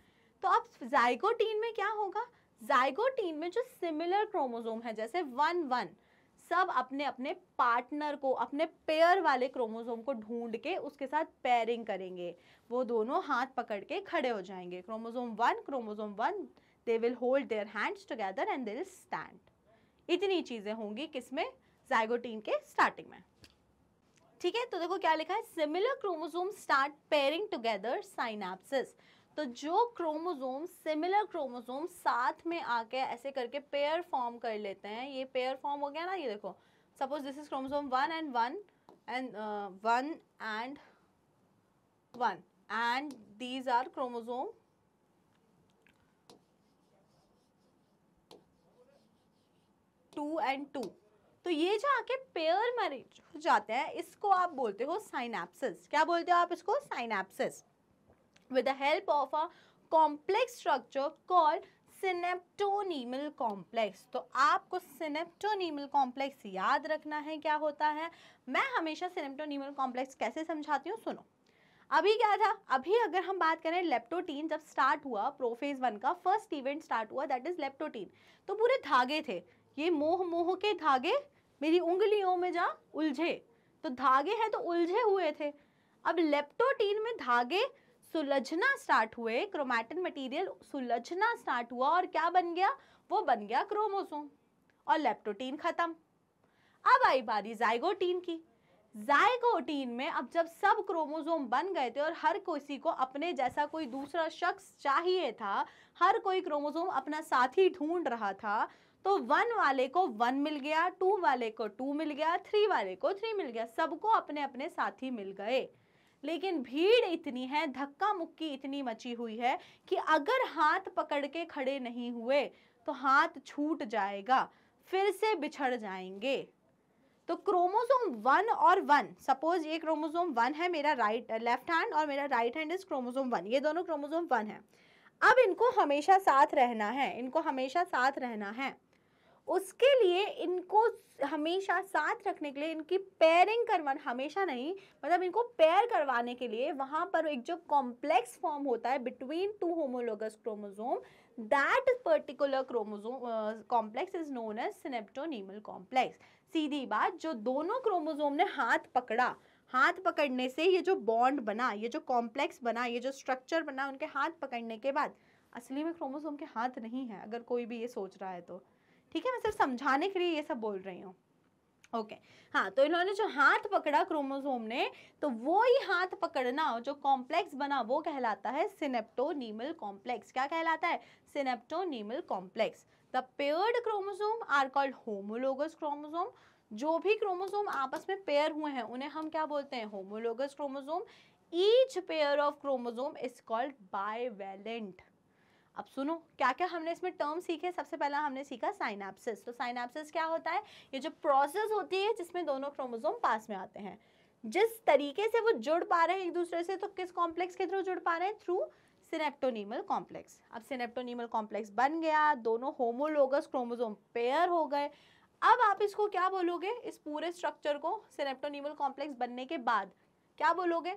तो अब जाइगोटीन में क्या होगा जाइगोटीन में जो सिमिलर क्रोमोजोम है जैसे वन वन सब अपने अपने पार्टनर को अपने पेयर वाले क्रोमोसोम को ढूंढ के उसके साथ पेयरिंग करेंगे वो दोनों हाथ पकड़ के खड़े हो जाएंगे chromosome one chromosome one they will hold their hands together and they will stand इतनी चीज़ें होंगी किसमें जाइगोटीन के स्टार्टिंग में ठीक है तो देखो क्या लिखा है similar chromosome start pairing together synapsis तो जो क्रोमोजोम सिमिलर क्रोमोजोम साथ में आके ऐसे करके पेयर फॉर्म कर लेते हैं ये पेयर फॉर्म हो गया ना ये देखो suppose this is chromosome one and one and one and one and these are chromosome two and two तो ये जो आके पेयर मैरिज हो जाते हैं इसको आप बोलते हो साइनापसिस क्या बोलते हो आप इसको synapsis with the help of a complex structure called synaptonemal complex तो आपको सिनेप्टोनीमल कॉम्प्लेक्स याद रखना है क्या होता है मैं हमेशा सिनेप्टोनीमल कॉम्प्लेक्स कैसे समझाती हूँ सुनो अभी क्या था अभी अगर हम बात करें लेप्टोटीन जब स्टार्ट हुआ प्रोफेज वन का फर्स्ट इवेंट स्टार्ट हुआ दैट इज लेप्टोटीन तो पूरे धागे थे ये मोह मोह के धागे मेरी उंगलियों में जा उलझे तो धागे हैं तो उलझे हुए थे अब लेप्टोटीन में धागे सुलझना स्टार्ट हुए क्रोमैटिन मटेरियल सुलझना स्टार्ट हुआ और क्या बन गया वो बन गया क्रोमोसोम और लेप्टोटीन खत्म अब आई बारी जाइगोटीन की जाइगोटीन में अब जब सब क्रोमोसोम बन गए थे और हर किसी को अपने जैसा कोई दूसरा शख्स चाहिए था हर कोई क्रोमोसोम अपना साथी ढूंढ रहा था तो वन वाले को वन मिल गया टू वाले को टू मिल गया थ्री वाले को थ्री मिल गया सबको अपने अपने साथी मिल गए लेकिन भीड़ इतनी है धक्का मुक्की इतनी मची हुई है कि अगर हाथ पकड़ के खड़े नहीं हुए तो हाथ छूट जाएगा फिर से बिछड़ जाएंगे तो क्रोमोसोम वन और वन सपोज ये क्रोमोसोम वन है मेरा राइट लेफ्ट हैंड और मेरा right hand is chromosome one ये दोनों क्रोमोसोम वन है अब इनको हमेशा साथ रहना है इनको हमेशा साथ रहना है उसके लिए इनको हमेशा साथ रखने के लिए इनकी पेयरिंग करवाना हमेशा नहीं मतलब इनको पेयर करवाने के लिए वहाँ पर एक जो कॉम्प्लेक्स फॉर्म होता है between two homologous chromosome that particular chromosome complex is known as synaptonemal complex सीधी बात जो दोनों क्रोमोजोम ने हाथ पकड़ा हाथ पकड़ने से ये जो बॉन्ड बना ये जो कॉम्प्लेक्स बना ये जो स्ट्रक्चर बना उनके हाथ पकड़ने के बाद असली में क्रोमोसोम के हाथ नहीं है अगर कोई भी ये सोच रहा है तो ठीक है मैं सिर्फ समझाने के लिए ये सब बोल रही हूँ ओके okay. हाँ तो इन्होंने जो हाथ पकड़ा क्रोमोसोम ने तो वो ही हाथ पकड़ना जो कॉम्प्लेक्स बना वो कहलाता है सिनेप्टोनीमल कॉम्प्लेक्स क्या कहलाता है synaptonemal complex the paired chromosome are called homologous chromosome जो भी क्रोमोसोम आपस में पेयर हुए हैं उन्हें हम क्या बोलते हैं homologous chromosome each pair of chromosome is called bivalent अब सुनो क्या क्या हमने इसमें टर्म सीखे सबसे पहला हमने सीखा साइनापसिस तो साइनापसिस क्या होता है ये जो प्रोसेस होती है जिसमें दोनों क्रोमोजोम पास में आते हैं जिस तरीके से वो जुड़ पा रहे हैं एक दूसरे से तो किस कॉम्प्लेक्स के थ्रू जुड़ पा रहे हैं थ्रू सिनेप्टोनीमल कॉम्प्लेक्स अब सिनेप्टोनीमल कॉम्प्लेक्स बन गया दोनों होमोलोगस क्रोमोजोम पेयर हो गए अब आप इसको क्या बोलोगे इस पूरे स्ट्रक्चर को सिनेप्टोनीमल कॉम्प्लेक्स बनने के बाद क्या बोलोगे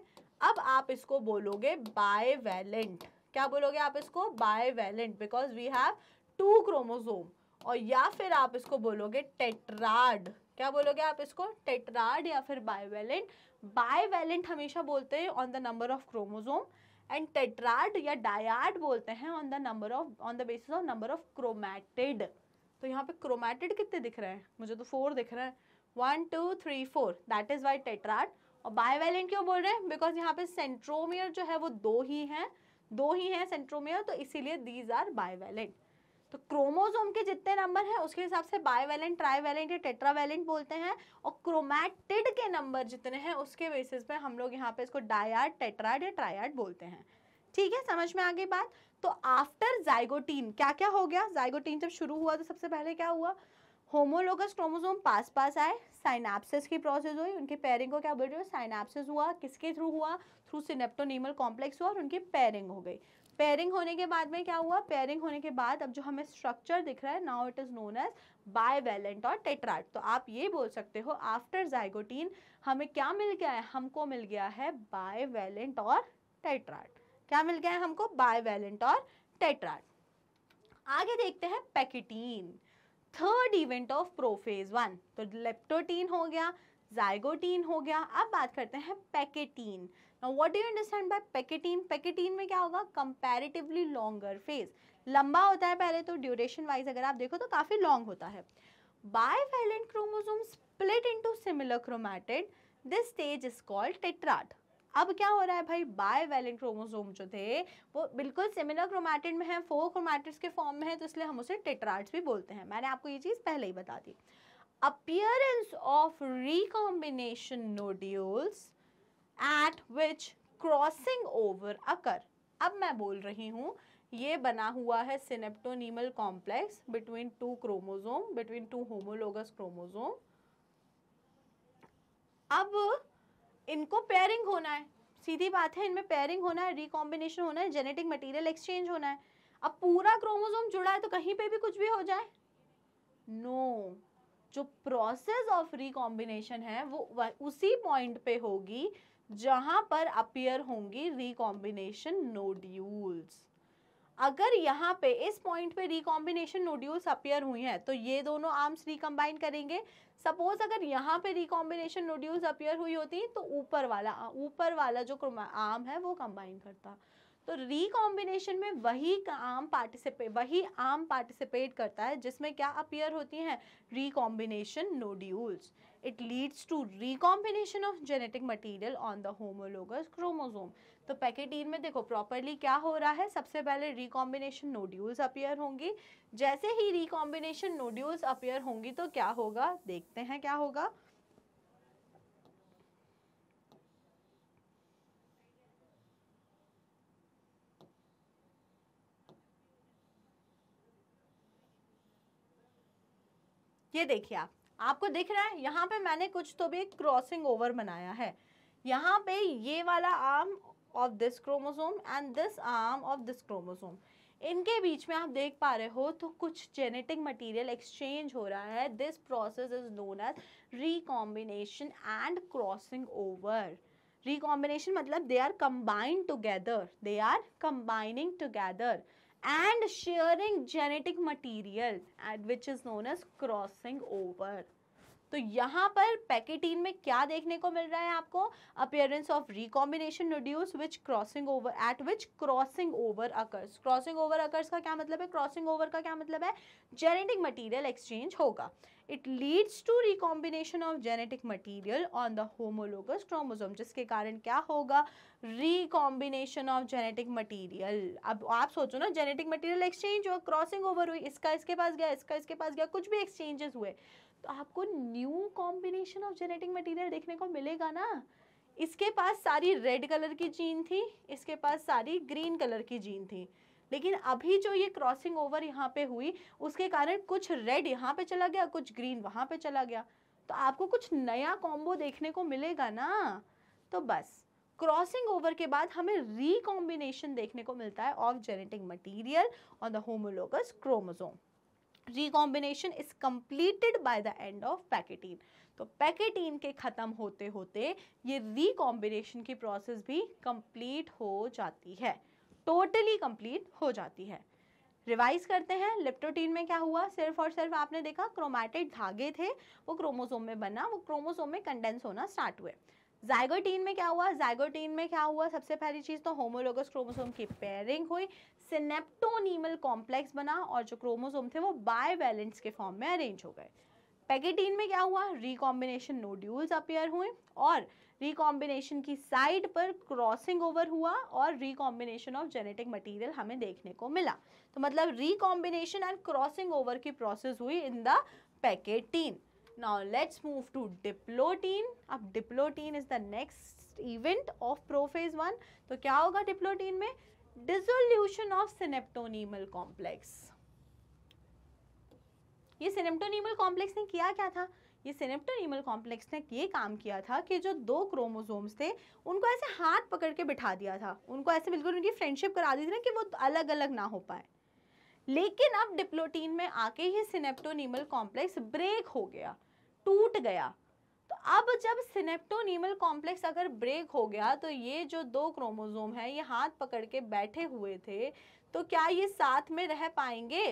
अब आप इसको बोलोगे बायवेलेंट क्या बोलोगे आप इसको bivalent because we have two chromosome और या फिर आप इसको बोलोगे टेट्राड क्या बोलोगे आप इसको टेट्राड या फिर बायवेलेंट बायवेलेंट हमेशा बोलते हैं on the number of chromosome and tetrad या डायाड बोलते हैं on the number of on the basis of number of chromatid तो यहाँ पे क्रोमैटेड कितने दिख रहे हैं मुझे तो फोर दिख रहे हैं one two three four that is why tetrad और बायवेलेंट क्यों बोल रहे हैं बिकॉज यहाँ पे सेंट्रोमियर जो है वो दो ही हैं दो ही हैं सेंट्रोमियर तो इसीलिए दीज आर बायवेलेंट तो क्रोमोजोम के जितने नंबर हैं उसके हिसाब से बायवेलेंट ट्राईवेलेंट या टेट्रावेलेंट बोलते हैं और क्रोमैटिड के नंबर जितने हैं उसके बेसिस पे हम लोग यहाँ पे इसको डायाड टेट्राड या ट्रायाड बोलते हैं ठीक है समझ में आगे बात तो आफ्टर जाइगोटीन क्या क्या हो गया जाइगोटीन जब शुरू हुआ तो सबसे पहले क्या हुआ होमोलोगस क्रोमोसोम पास पास आए साइनाप्सिस की प्रोसेस हुई उनके पेयरिंग को क्या बोल रहे हो साइनाप्सिस हुआ किसके थ्रू हुआ थ्रू सिनेप्टोनीमल कॉम्प्लेक्स हुआ और उनकी पेयरिंग हो गई पेयरिंग होने के बाद में क्या हुआ पेयरिंग होने के बाद अब जो हमें स्ट्रक्चर दिख रहा है now it is known as bivalent और टेट्राट तो आप ये बोल सकते हो आफ्टर जाइगोटीन हमें क्या मिल गया है हमको मिल गया है बायवेलेंट और टेट्राट क्या मिल गया है हमको बायवेलेंट और टेट्राट आगे देखते हैं pachytene third event of prophase one तो लेप्टोटीन हो गया जाइगोटीन हो गया अब बात करते हैं pachytene now what do you understand by pachytene pachytene में क्या होगा कंपैरेटिवली लॉन्गर फेज लंबा होता है पहले तो ड्यूरेशन वाइज अगर आप देखो तो काफ़ी लॉन्ग होता है bivalent chromosome split into similar chromatid this stage is called tetrad अब क्या हो रहा है भाई बायवैलेंट क्रोमोसोम जो थे वो बिल्कुल सिमिलर क्रोमैटिड में हैं फोर क्रोमैटिड्स के फॉर्म में हैं तो इसलिए हम उसे टेट्राड्स भी बोलते हैं मैंने आपको ये चीज़ पहले ही बता दी appearance of recombination nodules at which crossing over occur अब मैं बोल रही हूँ ये बना हुआ है synaptonemal complex between two chromosome between two homologous chromosome अब इनको पेयरिंग होना है सीधी बात है इनमें पेयरिंग होना है रिकॉम्बिनेशन होना है जेनेटिक मटेरियल एक्सचेंज होना है अब पूरा क्रोमोजोम जुड़ा है तो कहीं पे भी कुछ भी हो जाए नो no. जो प्रोसेस ऑफ रिकॉम्बिनेशन है वो उसी पॉइंट पे होगी जहां पर अपियर होंगी रिकॉम्बिनेशन नोड्यूल्स अगर यहाँ पे इस पॉइंट पे रिकॉम्बिनेशन नोड्यूल्स अपियर हुई हैं तो ये दोनों आर्म्स रिकम्बाइन करेंगे सपोज अगर यहाँ पे रिकॉम्बिनेशन नोड्यूल्स अपियर हुई होती तो ऊपर वाला ऊपर वाला जो आर्म है वो कंबाइन करता तो रिकॉम्बिनेशन में वही आम पार्टिसिपेट वही आम पार्टिसिपेट करता है जिसमें क्या अपियर होती हैं recombination nodules it leads to recombination of genetic material on the homologous chromosome. तो पैकेट ईन में देखो प्रॉपरली क्या हो रहा है सबसे पहले रिकॉम्बिनेशन नोड्यूल्स अपियर होंगी जैसे ही रिकॉम्बिनेशन नोड्यूल्स अपियर होंगी तो क्या होगा देखते हैं क्या होगा ये देखिए आप आपको दिख रहा है यहाँ पे मैंने कुछ तो भी क्रॉसिंग ओवर बनाया है यहाँ पे ये वाला arm of this chromosome and this arm of this chromosome इनके बीच में आप देख पा रहे हो तो कुछ जेनेटिक मटेरियल एक्सचेंज हो रहा है this process is known as recombination and crossing over recombination मतलब they are combined together they are combining together and sharing genetic material which is known as crossing over. तो यहाँ पर pachytene में क्या देखने को मिल रहा है आपको appearance of recombination reduce which crossing over at which crossing over occurs crossing over occurs का क्या मतलब है क्रॉसिंग ओवर का क्या मतलब है जेनेटिक मटीरियल एक्सचेंज होगा it leads to recombination of genetic material on the homologous chromosome जिसके कारण क्या होगा रिकॉम्बिनेशन ऑफ जेनेटिक मटीरियल अब आप सोचो ना जेनेटिक मटीरियल एक्सचेंज हुआ क्रॉसिंग ओवर हुई इसका इसके पास गया इसका इसके पास गया कुछ भी एक्सचेंजेस हुए तो आपको new combination of genetic material देखने को मिलेगा ना इसके पास सारी रेड कलर की जीन थी इसके पास सारी ग्रीन कलर की जीन थी लेकिन अभी जो ये क्रॉसिंग ओवर यहाँ पे हुई उसके कारण कुछ रेड यहाँ पे चला गया कुछ ग्रीन वहाँ पे चला गया तो आपको कुछ नया कॉम्बो देखने को मिलेगा ना तो बस क्रॉसिंग ओवर के बाद हमें रिकॉम्बिनेशन देखने को मिलता है of genetic material on the homologous chromosome recombination is completed by the end of pachytene तो पैकेटीन के ख़त्म होते होते ये रिकॉम्बिनेशन की प्रोसेस भी कम्प्लीट हो जाती है टोटली कम्प्लीट हो जाती है रिवाइज करते हैं लिप्टोटीन में क्या हुआ सिर्फ और सिर्फ आपने देखा क्रोमैटिड धागे थे वो क्रोमोसोम में बना वो क्रोमोसोम में कंडेंस होना स्टार्ट हुए जाइगोटीन में क्या हुआ जाइगोटीन में क्या हुआ सबसे पहली चीज़ तो होमोलोगस क्रोमोसोम की पेयरिंग हुई सिनेप्टोनीमल कॉम्प्लेक्स बना और जो क्रोमोसोम थे वो बायवैलेंट्स के फॉर्म में अरेंज हो गए पैकेटीन में क्या हुआ रिकॉम्बिनेशन नोड्यूल्स अपेयर हुए और रिकॉम्बिनेशन की साइड पर क्रॉसिंग ओवर हुआ और रिकॉम्बिनेशन ऑफ जेनेटिक मटेरियल हमें देखने को मिला तो मतलब रिकॉम्बिनेशन एंड क्रॉसिंग ओवर की प्रोसेस हुई in the pachytene now let's move to diplotene अब diplotene is the next event of prophase one तो क्या होगा डिप्लोटीन में डिजोल्यूशन ऑफ सिनेप्टोनिमल कॉम्प्लेक्स ये सिनेप्टोनिमल कॉम्प्लेक्स ने किया क्या था ये सिनेप्टोनिमल कॉम्प्लेक्स ने ये काम किया था कि जो दो क्रोमोसोम्स थे उनको ऐसे हाथ पकड़ के बिठा दिया था उनको ऐसे बिल्कुल उनकी फ्रेंडशिप करा दी थी ना कि वो अलग अलग ना हो पाए लेकिन अब डिप्लोटीन में आके ये सिनेप्टोनिमल कॉम्प्लेक्स ब्रेक हो गया टूट गया तो अब जब सिनेप्टोनीमल कॉम्प्लेक्स अगर ब्रेक हो गया तो ये जो दो क्रोमोजोम है ये हाथ पकड़ के बैठे हुए थे तो क्या ये साथ में रह पाएंगे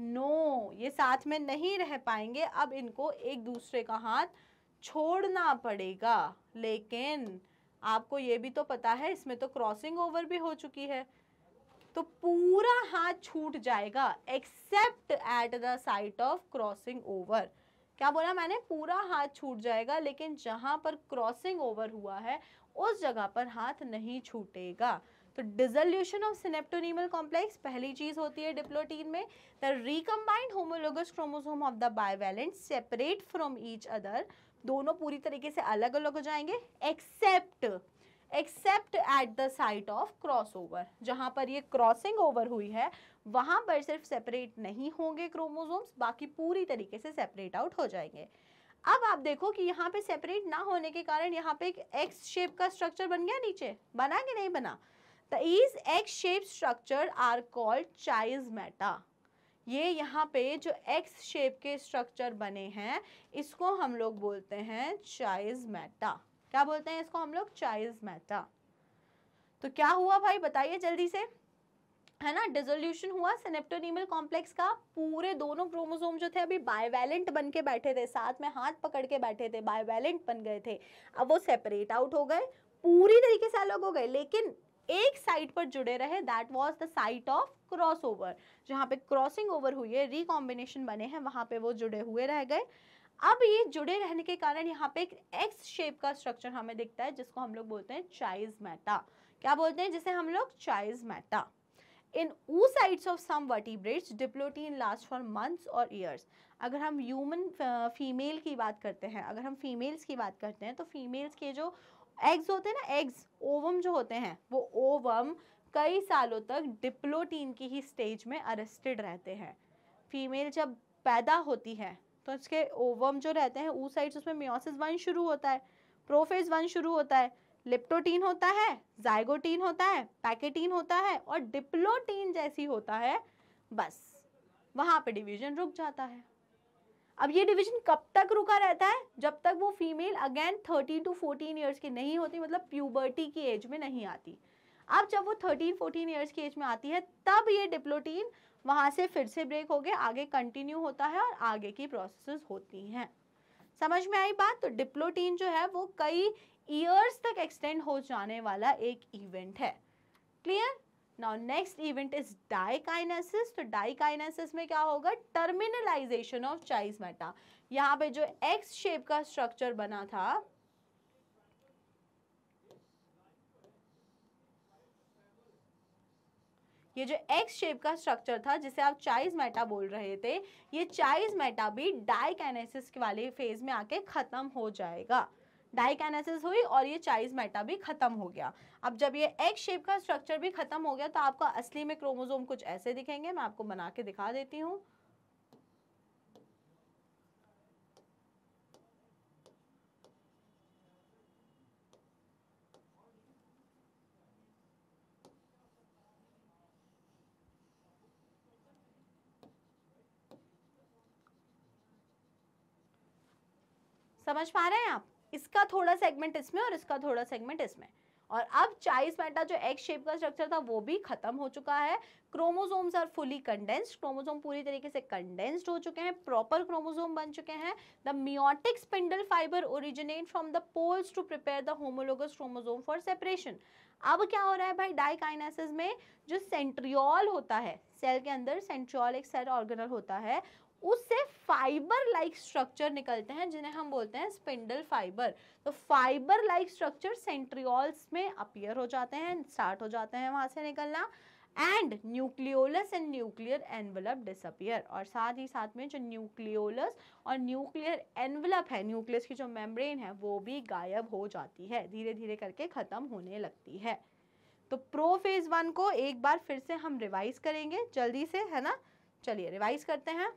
नो no, ये साथ में नहीं रह पाएंगे अब इनको एक दूसरे का हाथ छोड़ना पड़ेगा लेकिन आपको ये भी तो पता है इसमें तो क्रॉसिंग ओवर भी हो चुकी है तो पूरा हाथ छूट जाएगा except at the site of crossing over क्या बोला मैंने पूरा हाथ छूट जाएगा लेकिन जहां पर क्रॉसिंग ओवर हुआ है उस जगह पर हाथ नहीं छूटेगा तो डिजोल्यूशन ऑफ सिनेप्टोनिमल कॉम्प्लेक्स पहली चीज होती है डिप्लोटीन में the recombined homologous chromosome of the bivalent separate from each other दोनों पूरी तरीके से अलग अलग हो जाएंगे except except at the site of cross over जहाँ पर ये क्रॉसिंग ओवर हुई है वहाँ पर सिर्फ सेपरेट नहीं होंगे क्रोमोजोम्स बाकी पूरी तरीके से सेपरेट आउट हो जाएंगे अब आप देखो कि यहाँ पे सेपरेट ना होने के कारण यहाँ पे एक एक्स शेप का स्ट्रक्चर बन गया नीचे बना कि नहीं बना these X shape structure are called meta ये यहाँ पे जो एक्स शेप के स्ट्रक्चर बने हैं इसको हम लोग बोलते हैं मेटा क्या बोलते हैं इसको हम लोग मेटा तो क्या हुआ भाई बताइए जल्दी से है ना डिजोल्यूशन हुआ सेनेप्टोनिमल कॉम्प्लेक्स का पूरे दोनों क्रोमोसोम जो थे अभी बायवैलेंट बन के बैठे थे साथ में हाथ पकड़ के बैठे थे बायवैलेंट बन गए थे अब वो सेपरेट आउट हो गए पूरी तरीके से अलग हो गए लेकिन एक साइड पर जुड़े रहे that was the site of cross over जहाँ पे क्रॉसिंग ओवर हुई है रिकॉम्बिनेशन बने हैं वहाँ पे वो जुड़े हुए रह गए अब ये जुड़े रहने के कारण यहाँ पे एक एक्स शेप का स्ट्रक्चर हमें दिखता है जिसको हम लोग बोलते हैं चाइज मैटा क्या बोलते हैं जिसे हम लोग चाइज chiasmata in oocytes of some vertebrates diplotene last for months और ईयर्स अगर हम ह्यूमन फीमेल की बात करते हैं अगर हम फीमेल्स की बात करते हैं तो फीमेल्स के जो एग्स होते हैं ना एग्स ओवम जो होते हैं वो ओवम कई सालों तक डिप्लोटीन की ही स्टेज में अरेस्टेड रहते हैं फीमेल जब पैदा होती है तो उसके ओवम जो रहते हैं ऊ साइड्स उसमें मियोसिस वन शुरू होता है प्रोफेज वन शुरू होता है लिप्टोटीन होता है जायगोटीन होता है पैकेटीन होता है और डिप्लोटीन जैसी होता है बस वहां पे डिवीजन रुक जाता है अब ये डिवीजन कब तक रुका रहता है जब तक वो फीमेल अगेन 13 टू 14 इयर्स की नहीं होती मतलब प्यूबर्टी की एज में नहीं आती अब जब वो 13 14 इयर्स की एज में आती है तब ये डिप्लोटीन वहां से फिर से ब्रेक हो गए आगे कंटिन्यू होता है और आगे की प्रोसेस होती हैं समझ में आई बात तो डिप्लोटीन जो है वो कई ईयर्स तक एक्सटेंड हो जाने वाला एक इवेंट है clear now next event is diakinesis तो डाइकाइनेसिस में क्या होगा टर्मिनलाइजेशन ऑफ मेटा यहाँ पे जो एक्स शेप का स्ट्रक्चर बना था ये जो एक्स शेप का स्ट्रक्चर था जिसे आप चाइज मेटा बोल रहे थे ये चाइज मेटा भी डाइकैनेसिस वाले फेज में आके खत्म हो जाएगा डाइकैनासिस हुई और ये मेटा भी खत्म हो गया अब जब ये एग शेप का स्ट्रक्चर भी खत्म हो गया तो आपको असली में क्रोमोजोम कुछ ऐसे दिखेंगे मैं आपको बना के दिखा देती हूँ समझ पा रहे हैं आप इसका थोड़ा सेगमेंट इसमें और इसका थोड़ा सेगमेंट इसमें और अब चाइस मेटा जो एक्स शेप का स्ट्रक्चर था वो भी खत्म हो चुका है chromosomes are fully condensed chromosome पूरी तरीके से कंडेंस्ड हो चुके हैं प्रॉपर क्रोमोसोम बन चुके हैं the meiotic spindle fibre originate from the poles to prepare the homologous chromosome for separation अब क्या हो रहा है भाई डाइकाइनासिस में जो सेंट्रियोल होता है सेल के अंदर सेंट्रियोल एक सेल ऑर्गेनल होता है उससे फाइबर लाइक स्ट्रक्चर निकलते हैं जिन्हें हम बोलते हैं स्पिंडल फाइबर तो फाइबर लाइक स्ट्रक्चर सेंट्रियोल्स में अपियर हो जाते हैं स्टार्ट हो जाते हैं वहां से निकलना and nucleolus and nuclear envelope disappear और साथ ही साथ में जो न्यूक्लियोलस और न्यूक्लियर एनवलप है न्यूक्लियस की जो मेम्ब्रेन है वो भी गायब हो जाती है धीरे धीरे करके ख़त्म होने लगती है तो प्रो फेज़ वन को एक बार फिर से हम रिवाइज करेंगे जल्दी से है ना चलिए रिवाइज करते हैं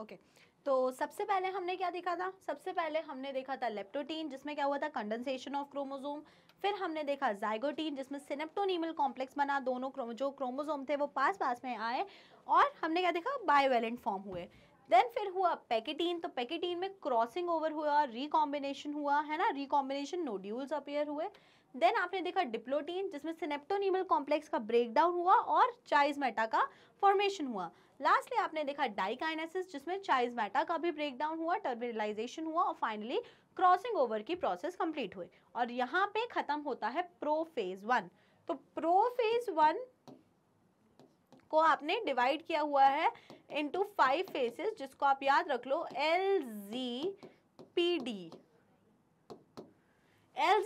ओके तो सबसे पहले हमने क्या देखा था सबसे पहले हमने देखा था लेप्टोटीन जिसमें क्या हुआ था कंडेंसेशन ऑफ क्रोमोजोम फिर हमने देखा जाइगोटीन जिसमें सिनेप्टोनिमल कॉम्प्लेक्स बना दोनों जो क्रोमोजोम थे वो पास पास में आए और हमने क्या देखा बायोवेलेंट फॉर्म हुए देन फिर हुआ पैकेटीन तो पैकेटीन में क्रॉसिंग ओवर हुआ रिकॉम्बिनेशन हुआ है ना रिकॉम्बिनेशन नोड्यूल्स अपेयर हुए देन आपने देखा डिप्लोटीन जिसमें सिनेप्टोनिमल कॉम्प्लेक्स का ब्रेकडाउन हुआ और चाइजमेटा का फॉर्मेशन हुआ लास्टली आपने देखा डाइकाइनेसिस जिसमें चाइजमेटा का भी ब्रेकडाउन हुआ टर्मिनलाइजेशन हुआ और फाइनली क्रॉसिंग ओवर की प्रोसेस कंप्लीट हुई और यहाँ पे खत्म होता है प्रो फेज वन तो प्रो फेज वन को आपने डिवाइड किया हुआ है इनटू फाइव फेसेस जिसको आप याद रख लो L G P D L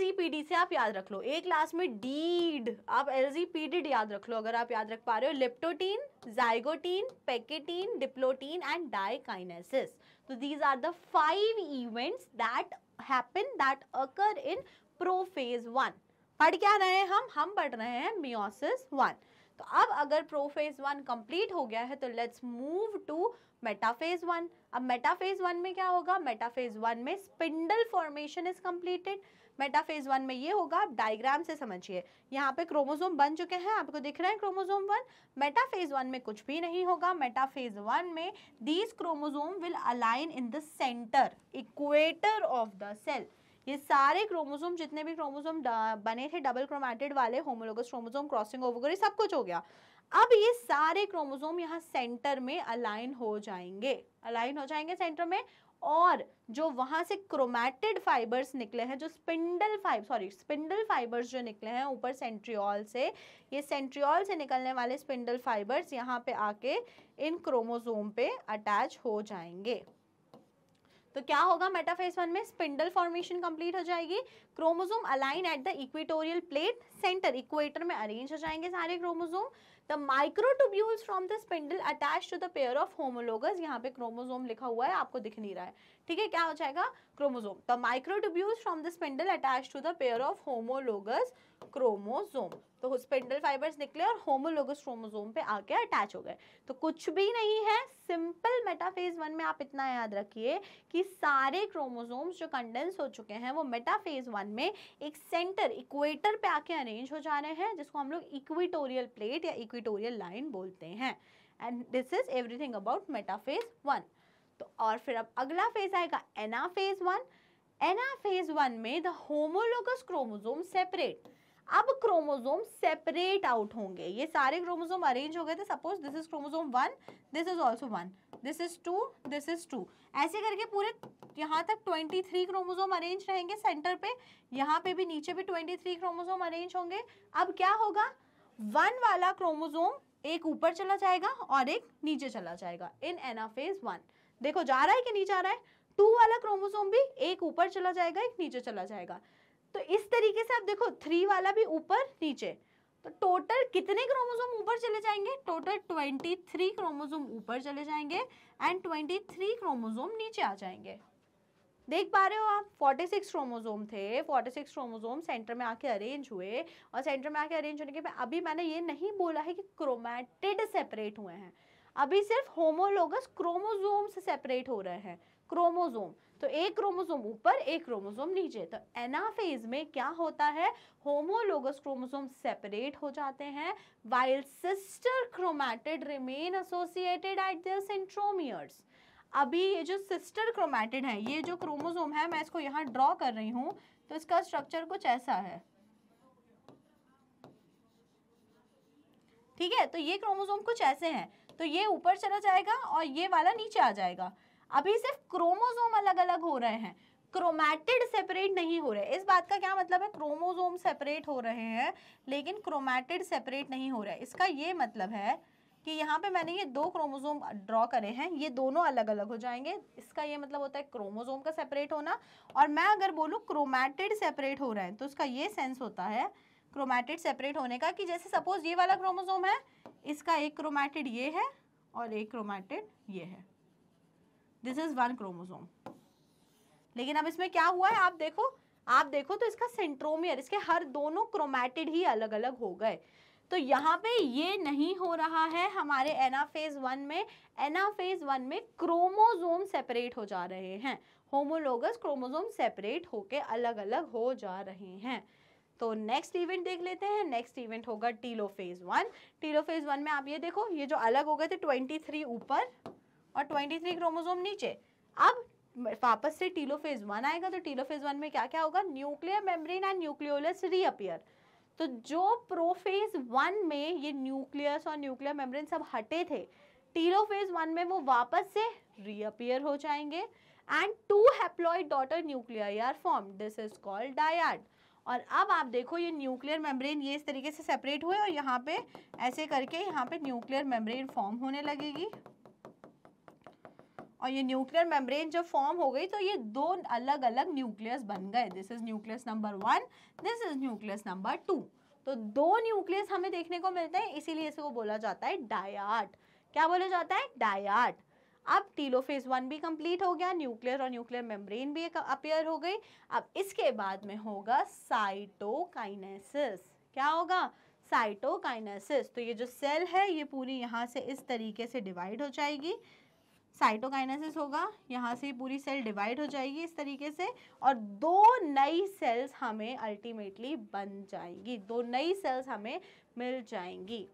से आप याद रख लो ए क्लास में डीड e आप एल याद रख लो अगर आप याद रख पा रहे हो leptotene zygotene pachytene diplotene and diakinesis तो these are the five events that happen that occur in prophase one पढ़ क्या रहे हैं हम हम पढ़ रहे हैं मियोसिस वन तो अब अगर प्रोफेज वन कंप्लीट हो गया है तो let's move to metaphase one अब मेटाफेज वन में क्या होगा मेटाफेज वन में spindle formation is completed metaphase one में ये होगा आप डायग्राम से समझिए यहाँ पे क्रोमोसोम बन चुके हैं आपको दिख रहे हैं क्रोमोसोम वन मेटाफेज वन में कुछ भी नहीं होगा मेटाफेज वन में these chromosome will align in the centre equator of the cell ये सारे क्रोमोसोम जितने भी क्रोमोसोम बने थे डबल क्रोमेटेड वाले होमोलोगस क्रोमोसोम क्रॉसिंग ओवर सब कुछ हो गया अब ये सारे क्रोमोसोम यहाँ सेंटर में अलाइन हो जाएंगे अलाइन हो जाएंगे सेंटर में और जो वहाँ से क्रोमैटिड फाइबर्स निकले हैं जो spindle fibre sorry spindle fibres जो निकले हैं ऊपर सेंट्रियोल से ये सेंट्रियोल से निकलने वाले स्पिंडल फाइबर्स यहाँ पे आके इन क्रोमोजोम पे अटैच हो जाएंगे तो क्या होगा मेटाफेज वन में स्पिंडल फॉर्मेशन कंप्लीट हो जाएगी chromosome align at the equatorial plate centre equator में अरेंज हो जाएंगे सारे chromosome the microtubules from the spindle attach to the pair of homologous यहाँ पे क्रोमोजोम लिखा हुआ है आपको दिख नहीं रहा है ठीक है क्या हो जाएगा chromosome the microtubules from the spindle attach to the pair of homologous chromosome तो स्पिंडल फाइबर्स निकले और होमोलोगस क्रोमोजोम पे आके अटैच हो गए तो कुछ भी नहीं है सिंपल मेटाफेज वन में आप इतना याद रखिए कि सारे क्रोमोजोम्स जो कंडेंस हो चुके हैं वो मेटाफेज वन में एक सेंटर इक्वेटर पे आके अरेंज हो जा रहे हैं जिसको हम लोग इक्विटोरियल प्लेट या इक्विटोरियल लाइन बोलते हैं and this is everything about metaphase one तो और फिर अब अगला फेज आएगा anaphase one anaphase one में द होमोलोगस क्रोमोजोम सेपरेट अब क्रोमोजोम सेपरेट आउट होंगे ये सारे क्रोमोजोम अरेंज हो गए थे suppose this is chromosome one this is also one this is two this is two ऐसे करके पूरे यहाँ तक 23 क्रोमोजोम अरेंज रहेंगे सेंटर पे यहाँ पे भी नीचे भी 23 क्रोमोजोम अरेंज होंगे अब क्या होगा वन वाला क्रोमोजोम एक ऊपर चला जाएगा और एक नीचे चला जाएगा इन एनाफेज वन देखो जा रहा है कि नहीं जा रहा है टू वाला क्रोमोसोम भी एक ऊपर चला जाएगा एक नीचे चला जाएगा तो इस तरीके से आप देखो थ्री वाला भी ऊपर नीचे तो टोटल कितने क्रोमोसोम ऊपर चले जाएंगे टोटल ट्वेंटी थ्री क्रोमोसोम ऊपर चले जाएंगे एंड ट्वेंटी थ्री क्रोमोसोम नीचे आ जाएंगे देख पा रहे हो आप फोर्टी सिक्स क्रोमोजोम थे फोर्टी सिक्स क्रोमोजोम सेंटर में आके अरेंज हुए और सेंटर में आके अरेंज होने के बाद अभी मैंने ये नहीं बोला है कि क्रोमैटिड सेपरेट हुए हैं अभी सिर्फ होमोलोगस क्रोमोजोम से सेपरेट हो रहे हैं क्रोमोजोम तो एक क्रोमोजोम ऊपर एक क्रोमोजोम नीचे तो एनाफेज में क्या होता है होमोलोगस क्रोमोजोम सेपरेट हो जाते हैं while sister chromatid remain associated at their centromeres अभी ये जो सिस्टर क्रोमैटिड है ये जो क्रोमोजोम है मैं इसको यहाँ ड्रॉ कर रही हूँ तो इसका स्ट्रक्चर कुछ ऐसा है ठीक है तो ये क्रोमोजोम कुछ ऐसे हैं तो ये ऊपर चला जाएगा और ये वाला नीचे आ जाएगा अभी सिर्फ क्रोमोजोम अलग अलग हो रहे हैं क्रोमैटिड सेपरेट नहीं हो रहे इस बात का क्या मतलब है क्रोमोजोम सेपरेट हो रहे हैं लेकिन क्रोमैटिड सेपरेट नहीं हो रहा है इसका ये मतलब है कि यहाँ पे मैंने ये दो क्रोमोजोम ड्रॉ करे हैं ये दोनों अलग अलग हो जाएंगे इसका ये मतलब होता है क्रोमोजोम का सेपरेट होना और मैं अगर बोलूँ क्रोमैटिड सेपरेट हो रहे हैं तो उसका ये सेंस होता है क्रोमैटिड सेपरेट होने का कि जैसे सपोज ये वाला क्रोमोसोम है इसका एक क्रोमैटिड ये है और एक क्रोमैटिड ये है दिस इज वन क्रोमोसोम लेकिन अब इसमें क्या हुआ है आप देखो आप देखो तो इसका सेंट्रोमियर इसके हर दोनों क्रोमैटिड ही अलग अलग हो गए तो यहाँ पे ये नहीं हो रहा है हमारे एनाफेज वन में एनाफेज वन में क्रोमोजोम सेपरेट हो जा रहे हैं होमोलोगस क्रोमोजोम सेपरेट होके अलग अलग हो जा रहे हैं तो नेक्स्ट इवेंट देख लेते हैं नेक्स्ट इवेंट होगा telophase one telophase one में आप ये देखो ये जो अलग हो गए थे ट्वेंटी थ्री ऊपर और ट्वेंटी थ्री क्रोमोजोम नीचे अब वापस से टीलो फेज वन आएगा तो टीलो फेज वन में क्या क्या होगा nuclear membrane and nucleolus reappear तो जो प्रोफेज वन में ये न्यूक्लियस और न्यूक्लियर मेम्ब्रेन सब हटे थे टीलो फेज वन में वो वापस से रीअपियर हो जाएंगे and two haploid daughter nuclear are form this is called dyad और अब आप देखो ये न्यूक्लियर मेम्ब्रेन ये इस तरीके से सेपरेट हुए और यहाँ पे ऐसे करके यहाँ पे न्यूक्लियर मेम्ब्रेन फॉर्म होने लगेगी और ये न्यूक्लियर मेम्ब्रेन जब फॉर्म हो गई तो ये दो अलग अलग न्यूक्लियस बन गए this is nucleus number one this is nucleus number two तो दो न्यूक्लियस हमें देखने को मिलते हैं इसीलिए इसको बोला जाता है डायाट क्या बोला जाता है डायाट अब टीलो फेज वन भी कंप्लीट हो गया न्यूक्लियर और न्यूक्लियर मेम्ब्रेन भी अपेयर हो गई अब इसके बाद में होगा साइटोकाइनेसिस क्या होगा साइटोकाइनेसिस तो ये जो सेल है ये पूरी यहाँ से इस तरीके से डिवाइड हो जाएगी साइटोकाइनेसिस होगा यहाँ से पूरी सेल डिवाइड हो जाएगी इस तरीके से और दो नई सेल्स हमें अल्टीमेटली बन जाएंगी दो नई सेल्स हमें मिल जाएंगी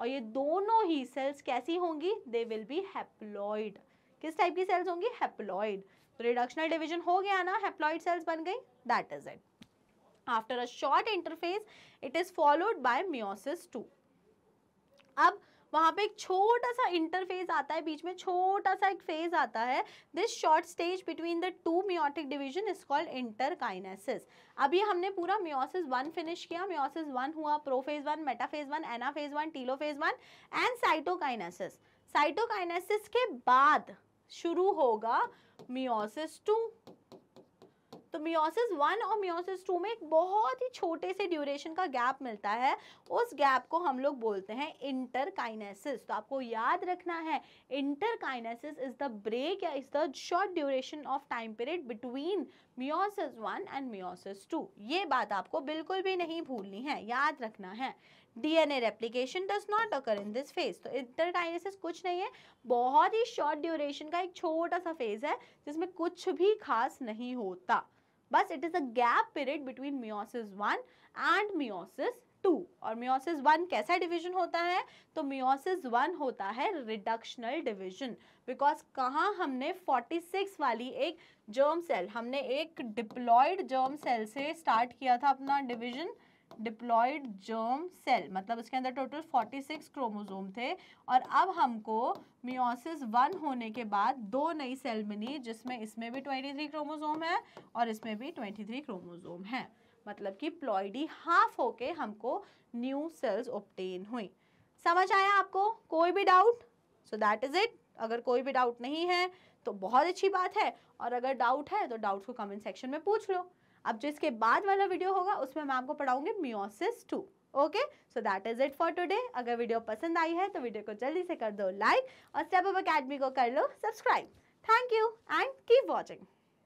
और ये दोनों ही सेल्स कैसी होंगी दे विल बी हैप्लॉइड किस टाइप की सेल्स होंगी हैप्लॉइड तो रिडक्शनल डिविजन हो गया ना हैप्लॉइड सेल्स बन गई that is it after a short interphase it is followed by meiosis two अब वहाँ पे एक छोटा सा इंटरफेज आता है बीच में छोटा सा एक फेज आता है this short stage between the two meiotic division is called interkinesis अभी हमने पूरा मियोसिस वन फिनिश किया मियोसिस वन हुआ prophase one metaphase one anaphase one telophase one and cytokinesis cytokinesis के बाद शुरू होगा मियोसिस टू तो मियोसिस वन और मियोसिस टू में एक बहुत ही छोटे से ड्यूरेशन का गैप मिलता है उस गैप को हम लोग बोलते हैं इंटरकाइनेसिस तो आपको याद रखना है इंटरकाइनेसिस इज द ब्रेक या is the short duration of time period between meiosis one and meiosis two ये बात आपको बिल्कुल भी नहीं भूलनी है याद रखना है DNA replication does not occur in this phase तो इंटरकाइनेसिस कुछ नहीं है बहुत ही शॉर्ट ड्यूरेशन का एक छोटा सा फेज है जिसमें कुछ भी खास नहीं होता बस it is a gap period between meiosis one and meiosis two और मियोसिस वन कैसा डिवीजन होता है तो मियोसिस वन होता है रिडक्शनल डिवीजन बिकॉज कहाँ हमने 46 वाली एक जर्म सेल हमने एक डिप्लॉयड जर्म सेल से स्टार्ट किया था अपना डिवीजन डिप्लॉयड जर्म सेल मतलब इसके अंदर टोटल 46 क्रोमोसोम थे और अब हमको मियोसिस वन होने के बाद दो नई सेल मिली जिसमें इसमें भी 23 क्रोमोसोम है और इसमें भी 23 क्रोमोसोम है मतलब कि प्लॉइडी हाफ होके हमको न्यू सेल्स ऑप्टेन हुई समझ आया आपको कोई भी doubt so that is it अगर कोई भी डाउट नहीं है तो बहुत अच्छी बात है और अगर डाउट है तो डाउट को कमेंट सेक्शन में पूछ लो अब जो इसके बाद वाला वीडियो होगा उसमें मैं आपको पढ़ाऊंगी meiosis two okay so that is it for today अगर वीडियो पसंद आई है तो वीडियो को जल्दी से कर दो लाइक और स्टेप अप अकेडमी को कर लो subscribe thank you and keep watching